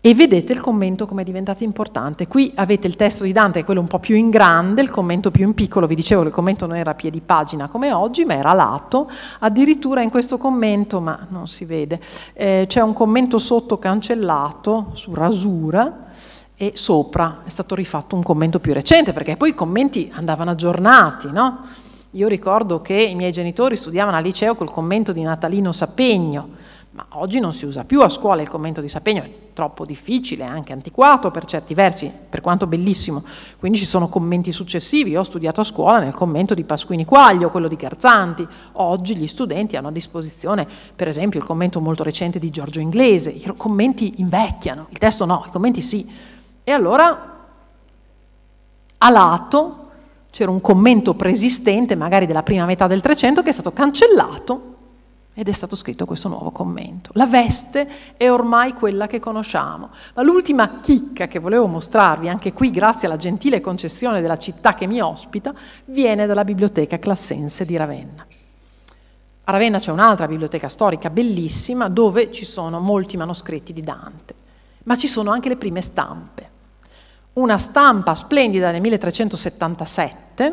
E vedete il commento come è diventato importante. Qui avete il testo di Dante, quello un po' più in grande, il commento più in piccolo, vi dicevo che il commento non era a piedi pagina come oggi, ma era lato. Addirittura in questo commento, ma non si vede, eh, c'è un commento sotto cancellato su rasura e sopra è stato rifatto un commento più recente, perché poi i commenti andavano aggiornati, no? Io ricordo che i miei genitori studiavano al liceo col commento di Natalino Sapegno, ma oggi non si usa più a scuola il commento di Sapegno, è troppo difficile, anche antiquato per certi versi, per quanto bellissimo. Quindi ci sono commenti successivi, io ho studiato a scuola nel commento di Pasquini Quaglio, quello di Garzanti. Oggi gli studenti hanno a disposizione, per esempio, il commento molto recente di Giorgio Inglese, i commenti invecchiano, il testo no, i commenti sì. E allora, a lato, c'era un commento preesistente, magari della prima metà del 300, che è stato cancellato ed è stato scritto questo nuovo commento. La veste è ormai quella che conosciamo, ma l'ultima chicca che volevo mostrarvi, anche qui grazie alla gentile concessione della città che mi ospita, viene dalla biblioteca classense di Ravenna. A Ravenna c'è un'altra biblioteca storica bellissima dove ci sono molti manoscritti di Dante, ma ci sono anche le prime stampe una stampa splendida nel 1377,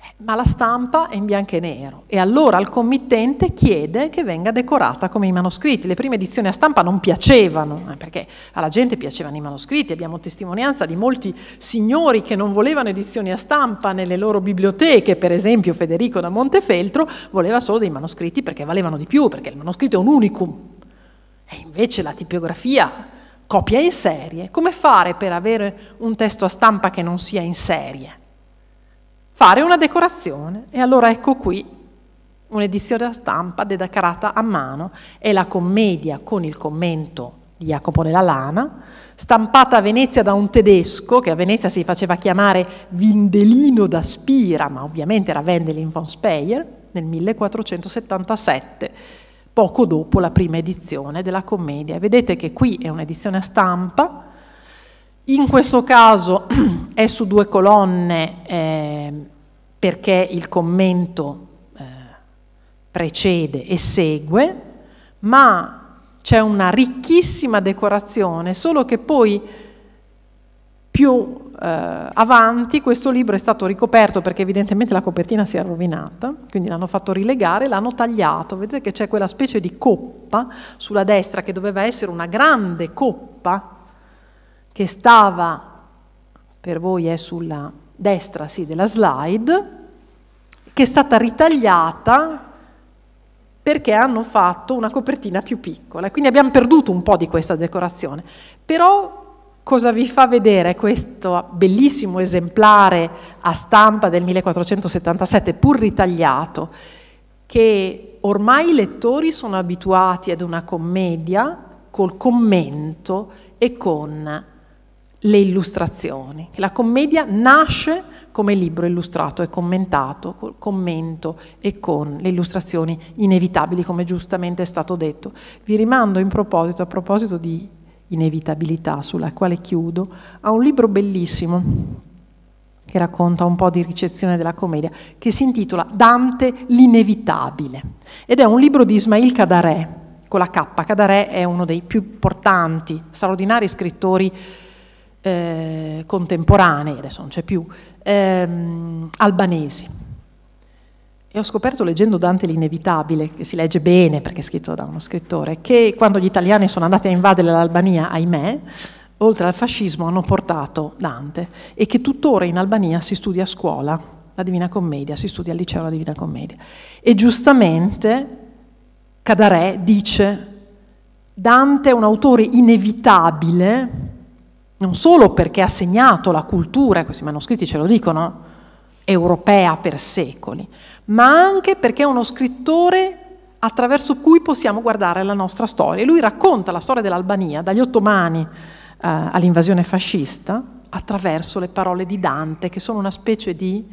eh, ma la stampa è in bianco e nero e allora il committente chiede che venga decorata come i manoscritti. Le prime edizioni a stampa non piacevano, eh, perché alla gente piacevano i manoscritti, abbiamo testimonianza di molti signori che non volevano edizioni a stampa nelle loro biblioteche, per esempio Federico da Montefeltro voleva solo dei manoscritti perché valevano di più, perché il manoscritto è un unicum. E invece la tipografia copia in serie, come fare per avere un testo a stampa che non sia in serie? Fare una decorazione e allora ecco qui un'edizione a stampa dedicata a mano, è la commedia con il commento di Jacopo della Lana, stampata a Venezia da un tedesco che a Venezia si faceva chiamare Vindelino da Spira, ma ovviamente era Vendelin von Speyer, nel 1477 poco dopo la prima edizione della commedia. Vedete che qui è un'edizione a stampa, in questo caso è su due colonne eh, perché il commento eh, precede e segue, ma c'è una ricchissima decorazione, solo che poi più eh, avanti, questo libro è stato ricoperto perché evidentemente la copertina si è rovinata, quindi l'hanno fatto rilegare, l'hanno tagliato, vedete che c'è quella specie di coppa sulla destra che doveva essere una grande coppa che stava, per voi è sulla destra sì, della slide, che è stata ritagliata perché hanno fatto una copertina più piccola, quindi abbiamo perduto un po' di questa decorazione, però cosa vi fa vedere questo bellissimo esemplare a stampa del 1477, pur ritagliato, che ormai i lettori sono abituati ad una commedia col commento e con le illustrazioni. La commedia nasce come libro illustrato e commentato, col commento e con le illustrazioni inevitabili, come giustamente è stato detto. Vi rimando in proposito, a proposito di inevitabilità, sulla quale chiudo, ha un libro bellissimo che racconta un po' di ricezione della commedia, che si intitola Dante l'inevitabile. Ed è un libro di Ismail Cadarè, con la K. Cadarè è uno dei più importanti, straordinari scrittori eh, contemporanei, adesso non c'è più, ehm, albanesi e ho scoperto leggendo Dante l'Inevitabile, che si legge bene perché è scritto da uno scrittore, che quando gli italiani sono andati a invadere l'Albania, ahimè, oltre al fascismo hanno portato Dante e che tuttora in Albania si studia a scuola la Divina Commedia, si studia al liceo la Divina Commedia. E giustamente Cadarè dice Dante è un autore inevitabile, non solo perché ha segnato la cultura, questi manoscritti ce lo dicono, europea per secoli, ma anche perché è uno scrittore attraverso cui possiamo guardare la nostra storia. E lui racconta la storia dell'Albania dagli ottomani eh, all'invasione fascista attraverso le parole di Dante, che sono una specie di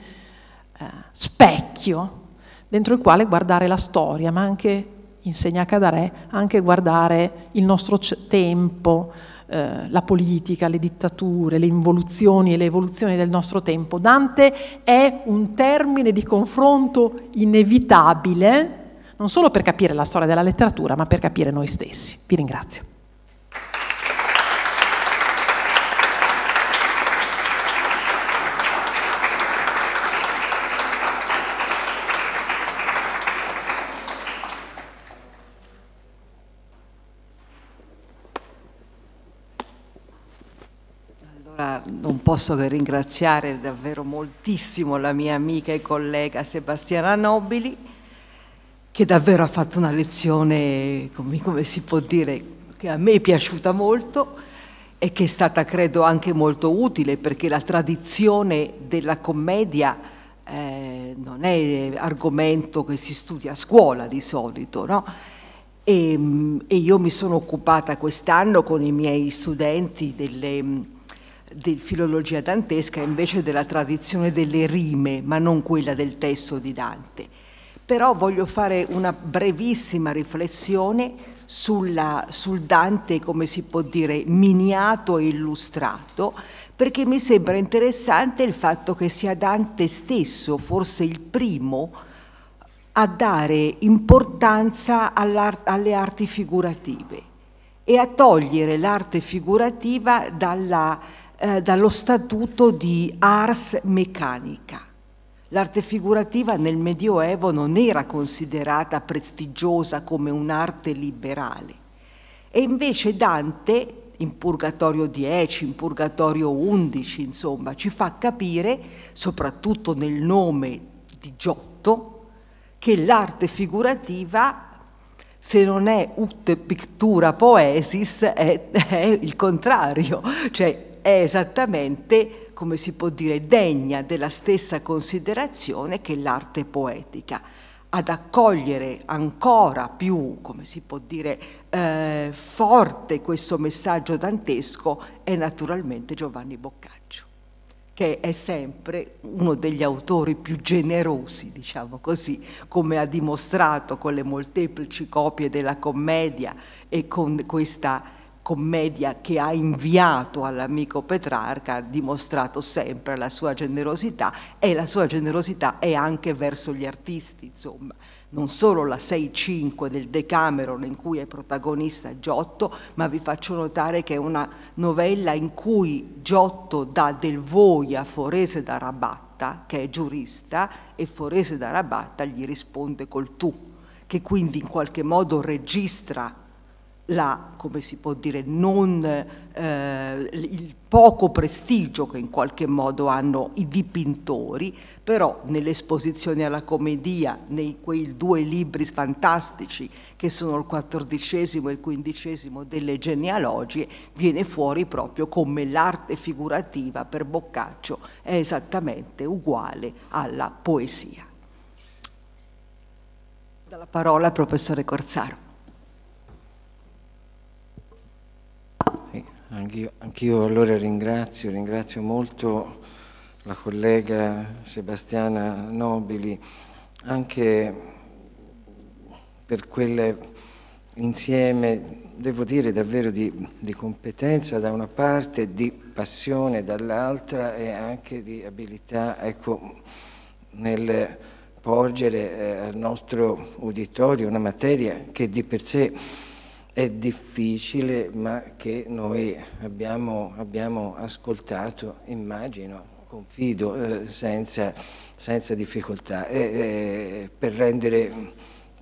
eh, specchio dentro il quale guardare la storia, ma anche, insegna Cadare, anche guardare il nostro tempo, eh, la politica, le dittature, le involuzioni e le evoluzioni del nostro tempo. Dante è un termine di confronto inevitabile, non solo per capire la storia della letteratura, ma per capire noi stessi. Vi ringrazio. Allora, non posso che ringraziare davvero moltissimo la mia amica e collega Sebastiana Nobili, che davvero ha fatto una lezione, come, come si può dire, che a me è piaciuta molto e che è stata, credo, anche molto utile, perché la tradizione della commedia eh, non è argomento che si studia a scuola di solito, no? E, mm, e io mi sono occupata quest'anno con i miei studenti delle mm, di filologia dantesca, invece della tradizione delle rime, ma non quella del testo di Dante. Però voglio fare una brevissima riflessione sulla, sul Dante, come si può dire, miniato e illustrato, perché mi sembra interessante il fatto che sia Dante stesso, forse il primo, a dare importanza alle arti figurative e a togliere l'arte figurativa dalla eh, dallo statuto di ars meccanica. L'arte figurativa nel Medioevo non era considerata prestigiosa come un'arte liberale e invece Dante, in Purgatorio 10, in Purgatorio 11, insomma, ci fa capire, soprattutto nel nome di Giotto, che l'arte figurativa se non è ut pictura poesis è, è, il contrario, cioè è esattamente, come si può dire, degna della stessa considerazione che l'arte poetica ad accogliere ancora più, come si può dire, eh, forte questo messaggio dantesco è naturalmente Giovanni Boccaccio, che è sempre uno degli autori più generosi, diciamo così, come ha dimostrato con le molteplici copie della commedia e con questa commedia che ha inviato all'amico Petrarca ha dimostrato sempre la sua generosità e la sua generosità è anche verso gli artisti, insomma. Non solo la 6-5 del Decameron in cui è protagonista Giotto, ma vi faccio notare che è una novella in cui Giotto dà del voi a Forese da Rabatta, che è giurista, e Forese da Rabatta gli risponde col tu, che quindi in qualche modo registra la, come si può dire, non, eh, il poco prestigio che in qualche modo hanno i dipintori, però nell'esposizione alla commedia, nei quei due libri fantastici che sono il XIV e il XV delle genealogie, viene fuori proprio come l'arte figurativa per Boccaccio è esattamente uguale alla poesia. Dalla parola al professore Corzaro. Anch'io, anch'io allora ringrazio, ringrazio molto la collega Sebastiana Nobili anche per quell'insieme, devo dire davvero di, di competenza da una parte, di passione dall'altra e anche di abilità ecco, nel porgere eh, al nostro uditorio una materia che di per sé è difficile ma che noi abbiamo, abbiamo ascoltato, immagino, confido, eh, senza, senza, difficoltà. E, eh, per rendere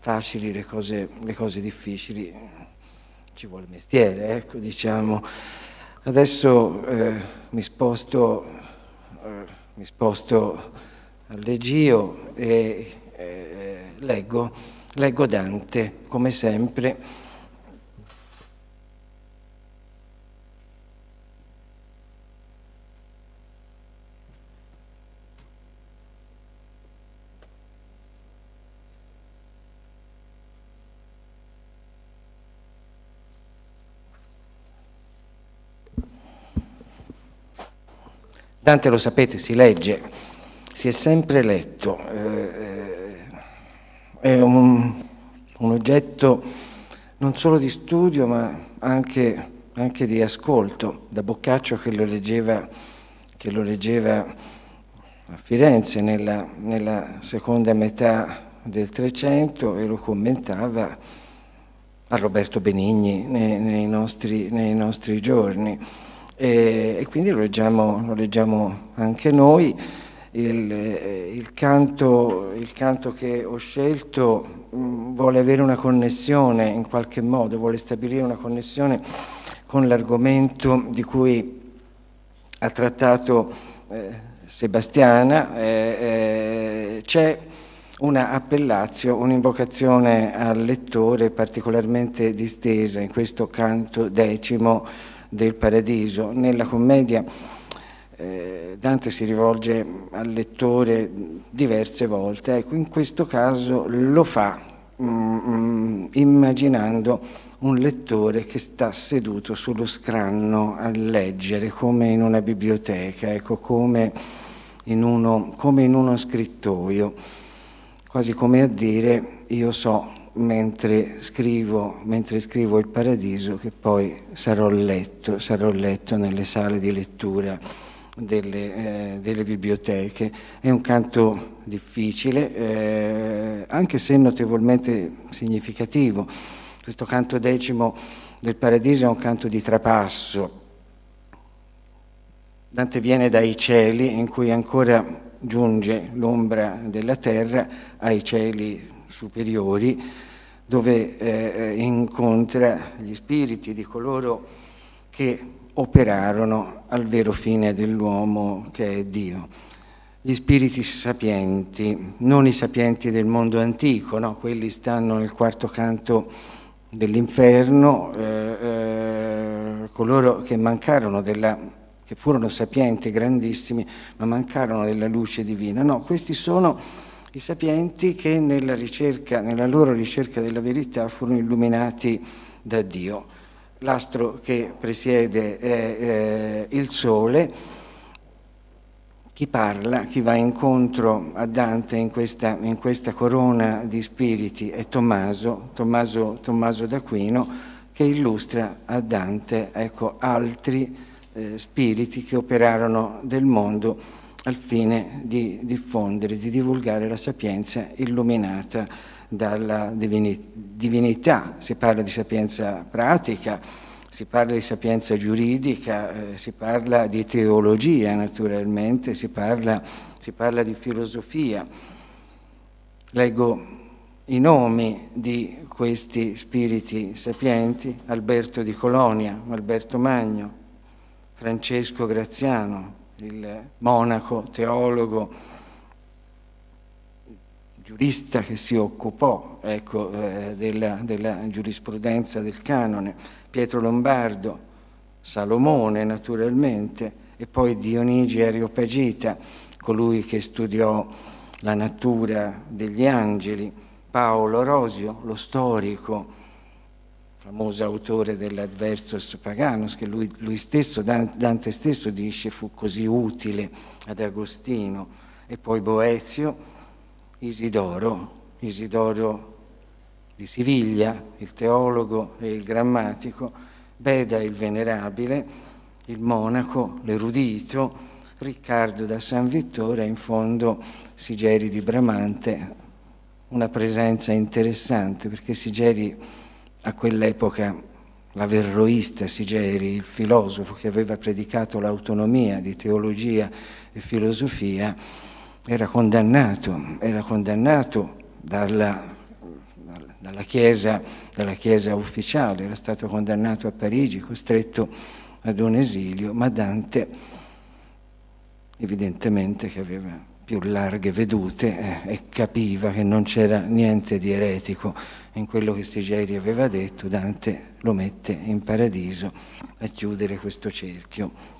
facili le cose, le cose difficili ci vuole mestiere, ecco, diciamo. Adesso eh, mi, sposto, eh, mi sposto all'Egio e eh, leggo, leggo Dante, come sempre Dante lo sapete, si legge, si è sempre letto, eh, è un, un, oggetto non solo di studio ma anche, anche di ascolto, da Boccaccio che lo leggeva, che lo leggeva a Firenze nella, nella seconda metà del Trecento e lo commentava a Roberto Benigni nei, nei, nostri, nei nostri giorni. E, e quindi lo leggiamo, lo leggiamo, anche noi. Il, il, canto, il canto che ho scelto mm, vuole avere una connessione in qualche modo, vuole stabilire una connessione con l'argomento di cui ha trattato eh, Sebastiana, eh, eh, c'è una appellazio, un'invocazione al lettore particolarmente distesa in questo canto decimo del paradiso. Nella commedia eh, Dante si rivolge al lettore diverse volte, ecco, in questo caso lo fa mm, mm, immaginando un lettore che sta seduto sullo scranno a leggere, come in una biblioteca, ecco, come, in uno, come in uno scrittoio, quasi come a dire io so mentre scrivo, mentre scrivo Il Paradiso, che poi sarò letto, sarò letto nelle sale di lettura delle, eh, delle biblioteche. È un canto difficile, eh, anche se notevolmente significativo. Questo canto decimo del Paradiso è un canto di trapasso. Dante viene dai cieli in cui ancora giunge l'ombra della terra ai cieli superiori dove eh, eh, incontra gli spiriti di coloro che operarono al vero fine dell'uomo che è Dio. Gli spiriti sapienti, non i sapienti del mondo antico, no? quelli stanno nel quarto canto dell'inferno, eh, eh, coloro che mancarono della, che furono sapienti grandissimi, ma mancarono della luce divina. No, questi sono i sapienti che nella, ricerca, nella loro ricerca della verità furono illuminati da Dio. L'astro che presiede è eh, il Sole, chi parla, chi va incontro a Dante in questa, in questa corona di spiriti è Tommaso, Tommaso, Tommaso d'Aquino, che illustra a Dante ecco, altri eh, spiriti che operarono del mondo al fine di diffondere, di divulgare la sapienza illuminata dalla divinità. Si parla di sapienza pratica, si parla di sapienza giuridica, eh, si parla di teologia naturalmente, si parla, si parla di filosofia. Leggo i nomi di questi spiriti sapienti, Alberto di Colonia, Alberto Magno, Francesco Graziano, il monaco, teologo, giurista che si occupò ecco, eh, della, della giurisprudenza del canone, Pietro Lombardo, Salomone naturalmente, e poi Dionigi Areopagita, colui che studiò la natura degli angeli, Paolo Rosio, lo storico, famoso autore dell'Adversus Paganus, che lui, lui stesso, Dante stesso dice fu così utile ad Agostino, e poi Boezio, Isidoro, Isidoro di Siviglia, il teologo e il grammatico, Beda il venerabile, il monaco, l'erudito, Riccardo da San Vittore e in fondo Sigeri di Bramante, una presenza interessante perché Sigeri a quell'epoca l'averroista Sigeri, il filosofo che aveva predicato l'autonomia di teologia e filosofia, era condannato, era condannato dalla, dalla, chiesa, dalla Chiesa ufficiale, era stato condannato a Parigi, costretto ad un esilio, ma Dante evidentemente che aveva più larghe vedute eh, e capiva che non c'era niente di eretico in quello che Stigieri aveva detto, Dante lo mette in paradiso a chiudere questo cerchio.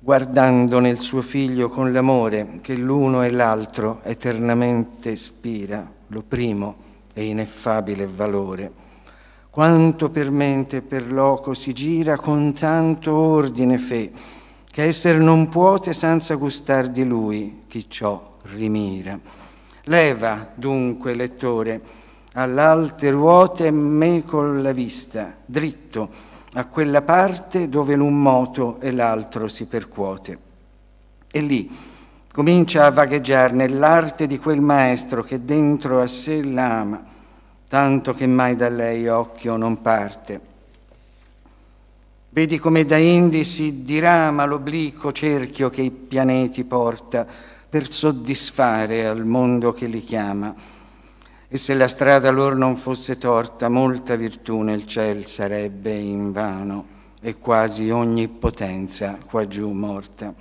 Guardando nel suo figlio con l'amore che l'uno e l'altro eternamente ispira, lo primo e ineffabile valore quanto per mente e per loco si gira con tanto ordine fe, che esser non puote senza gustar di lui chi ciò rimira. Leva dunque, lettore, all'alte ruote me con la vista, dritto a quella parte dove l'un moto e l'altro si percuote. E lì comincia a vagheggiar nell'arte di quel maestro che dentro a sé l'ama tanto che mai da lei occhio non parte. Vedi come da Indi si dirama l'obliquo cerchio che i pianeti porta per soddisfare al mondo che li chiama. E se la strada lor non fosse torta, molta virtù nel ciel sarebbe in vano e quasi ogni potenza qua giù morta.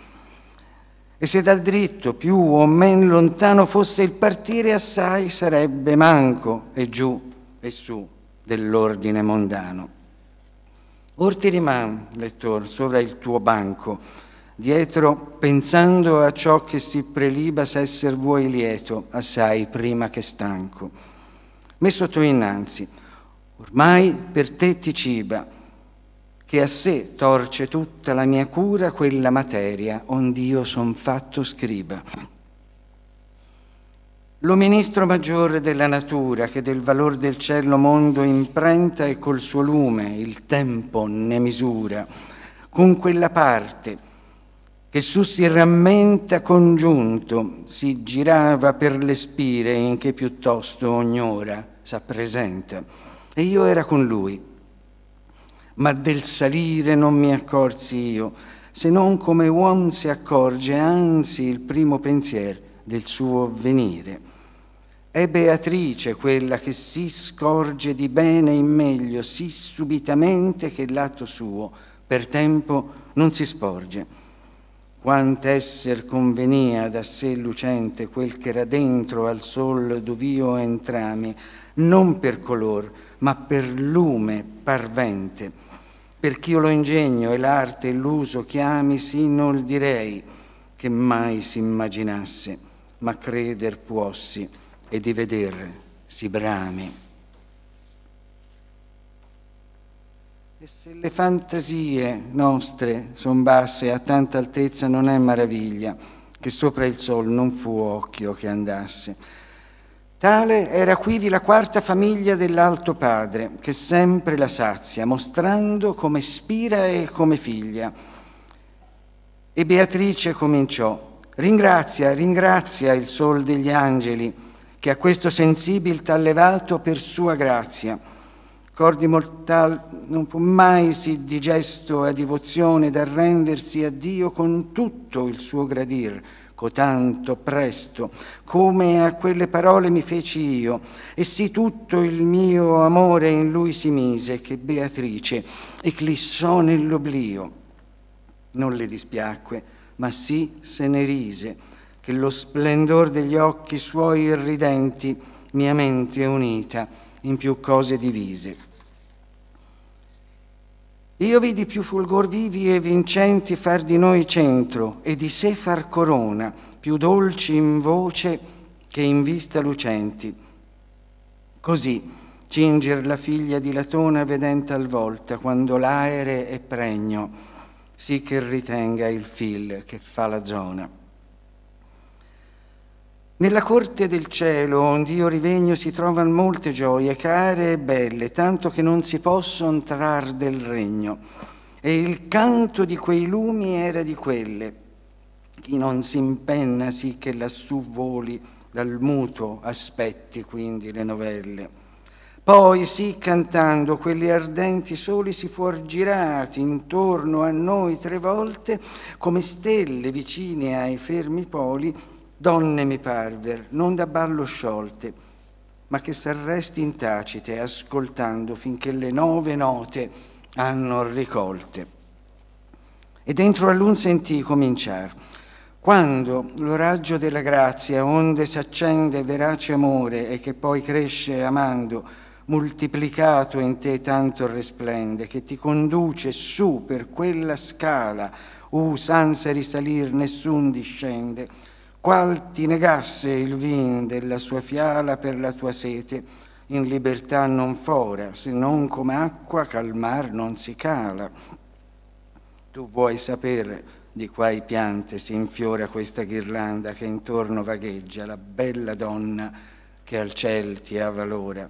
E se dal dritto più o men lontano fosse il partire, assai sarebbe manco e giù e su dell'ordine mondano. Or ti riman, lettor, sovra il tuo banco, dietro pensando a ciò che si preliba s'esser vuoi lieto, assai prima che stanco. Messo tu innanzi, ormai per te ti ciba, che a sé torce tutta la mia cura quella materia ond'io son fatto scriba. Lo ministro maggiore della natura che del valor del cielo mondo imprenta e col suo lume il tempo ne misura, con quella parte che su si rammenta congiunto, si girava per le spire in che piuttosto ogni ora s'appresenta. E io era con lui ma del salire non mi accorsi io, se non come uom si accorge anzi il primo pensier del suo venire. È beatrice quella che si scorge di bene in meglio, sì subitamente che l'atto suo per tempo non si sporge. Quant'esser convenia da sé lucente quel che era dentro al sol dov'io entrami, non per color, ma per lume parvente perch'io lo ingegno e l'arte e l'uso chiami sì non direi che mai s'immaginasse, ma creder puossi e di veder si brami. E se le fantasie nostre son basse a tanta altezza non è maraviglia che sopra il sol non fu occhio che andasse Tale era quivi la quarta famiglia dell'Alto Padre, che sempre la sazia, mostrando come spira e come figlia. E Beatrice cominciò, ringrazia, ringrazia il sol degli angeli, che a questo sensibil t'ha levato per sua grazia. Cor di mortal non può mai sì di gesto e a devozione da rendersi a Dio con tutto il suo gradir, cotanto presto, come a quelle parole mi feci io, e sì tutto il mio amore in lui si mise, che Beatrice eclissò nell'oblio. Non le dispiacque, ma sì se ne rise, che lo splendor degli occhi suoi irridenti, mia mente unita, in più cose divise. Io vidi più fulgor vivi e vincenti far di noi centro e di sé far corona, più dolci in voce che in vista lucenti. Così cinger la figlia di Latona vedente al volta, quando l'aere è pregno, sì che ritenga il fil che fa la zona. Nella corte del cielo, onde io rivegno, si trovan molte gioie, care e belle, tanto che non si posson trar del regno. E il canto di quei lumi era di quelle. Chi non si impenna sì che lassù voli, dal muto aspetti quindi le novelle. Poi sì, cantando, quelli ardenti soli si fuor girati intorno a noi tre volte, come stelle vicine ai fermi poli, Donne mi parver, non da ballo sciolte, ma che s'arresti in tacite, ascoltando finché le nove note hanno ricolte. E dentro a l'un sentì cominciar, quando lo raggio della grazia, onde s'accende verace amore e che poi cresce amando, moltiplicato in te tanto resplende, che ti conduce su per quella scala, u senza risalir, nessun discende, qual ti negasse il vin della sua fiala per la tua sete, in libertà non fora, se non come acqua calmar non si cala. Tu vuoi sapere di quai piante si infiora questa ghirlanda che intorno vagheggia, la bella donna che al ciel ti avvalora.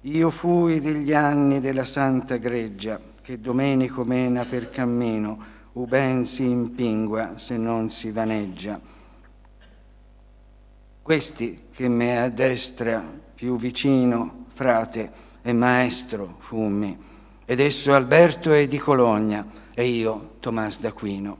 Io fui degli anni della santa greggia, che Domenico mena per cammino, u ben si impingua se non si vaneggia questi che me destra più vicino, frate e maestro fummi, ed esso Alberto è di Cologna e io Tommas d'Aquino.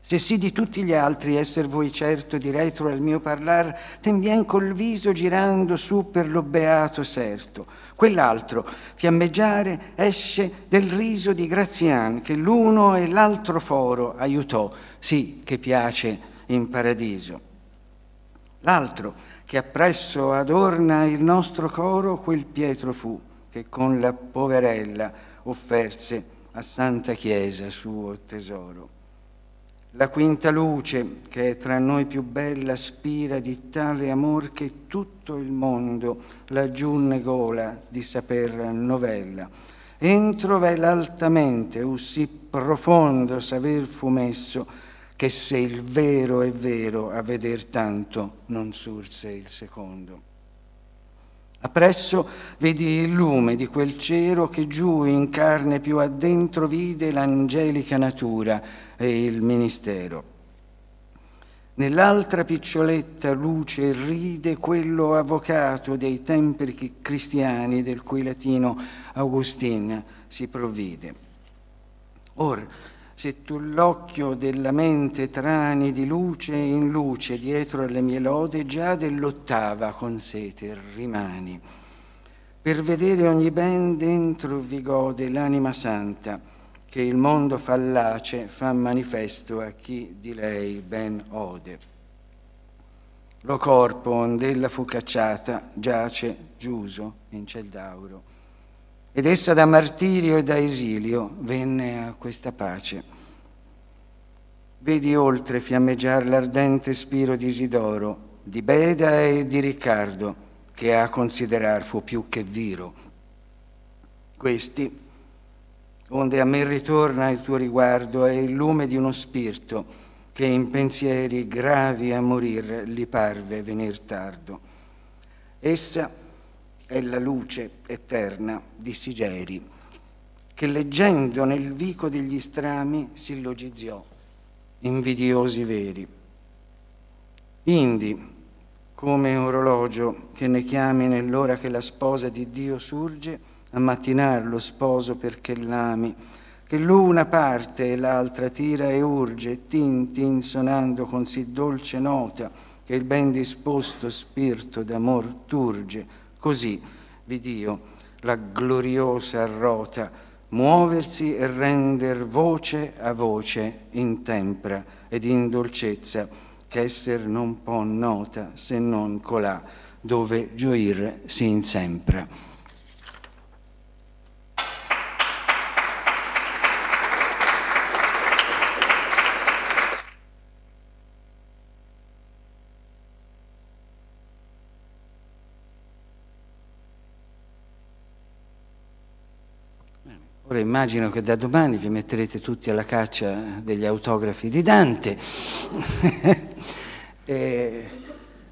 Se sì di tutti gli altri esser voi certo di retro al mio parlar, ten col viso girando su per lo beato serto. Quell'altro, fiammeggiare, esce del riso di Grazian, che l'uno e l'altro foro aiutò, sì che piace in paradiso. L'altro che appresso adorna il nostro coro quel Pietro fu che con la poverella offerse a Santa Chiesa suo tesoro. La quinta luce, che è tra noi più bella, spira di tale amor che tutto il mondo laggiù negola di saper novella. Entro v'è l'altamente, o sì profondo saver fu messo, che se il vero è vero a veder tanto non surse il secondo. Appresso vedi il lume di quel cero che giù in carne più addentro vide l'angelica natura e il ministero. Nell'altra piccioletta luce ride quello avvocato dei tempi cristiani del cui latino Augustin si provvide. Or, se tu l'occhio della mente trani di luce in luce dietro alle mie lode già dell'ottava con sete rimani. Per vedere ogni ben dentro vi gode l'anima santa, che il mondo fallace fa manifesto a chi di lei ben ode. Lo corpo ondella fu cacciata, giace giuso in ciel d'auro ed essa da martirio e da esilio venne a questa pace. Vedi oltre fiammeggiar l'ardente spiro di Isidoro, di Beda e di Riccardo, che a considerar fu più che viro. Questi, onde a me ritorna il tuo riguardo, è il lume di uno spirito che in pensieri gravi a morir li parve venir tardo. Essa è la luce eterna di Sigeri, che leggendo nel vico degli strami si logizzò, invidiosi veri. Indi, come orologio che ne chiami nell'ora che la sposa di Dio surge, a mattinar lo sposo perché l'ami, che l'una parte e l'altra tira e urge, tin tin sonando con sì dolce nota, che il ben disposto spirito d'amor turge, Così vid'io la gloriosa rota muoversi e render voce a voce in tempra ed in dolcezza, che esser non può nota se non colà dove gioir si insempra. Ora immagino che da domani vi metterete tutti alla caccia degli autografi di Dante. e,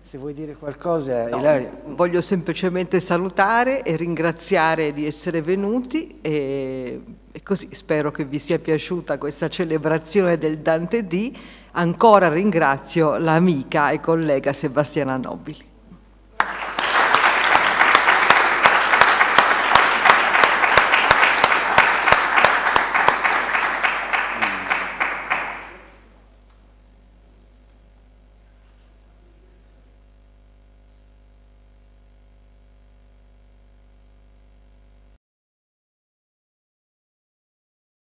se vuoi dire qualcosa, no, Ilaria... Voglio semplicemente salutare e ringraziare di essere venuti e, e così spero che vi sia piaciuta questa celebrazione del Dante D. Ancora ringrazio l'amica e collega Sebastiana Nobili.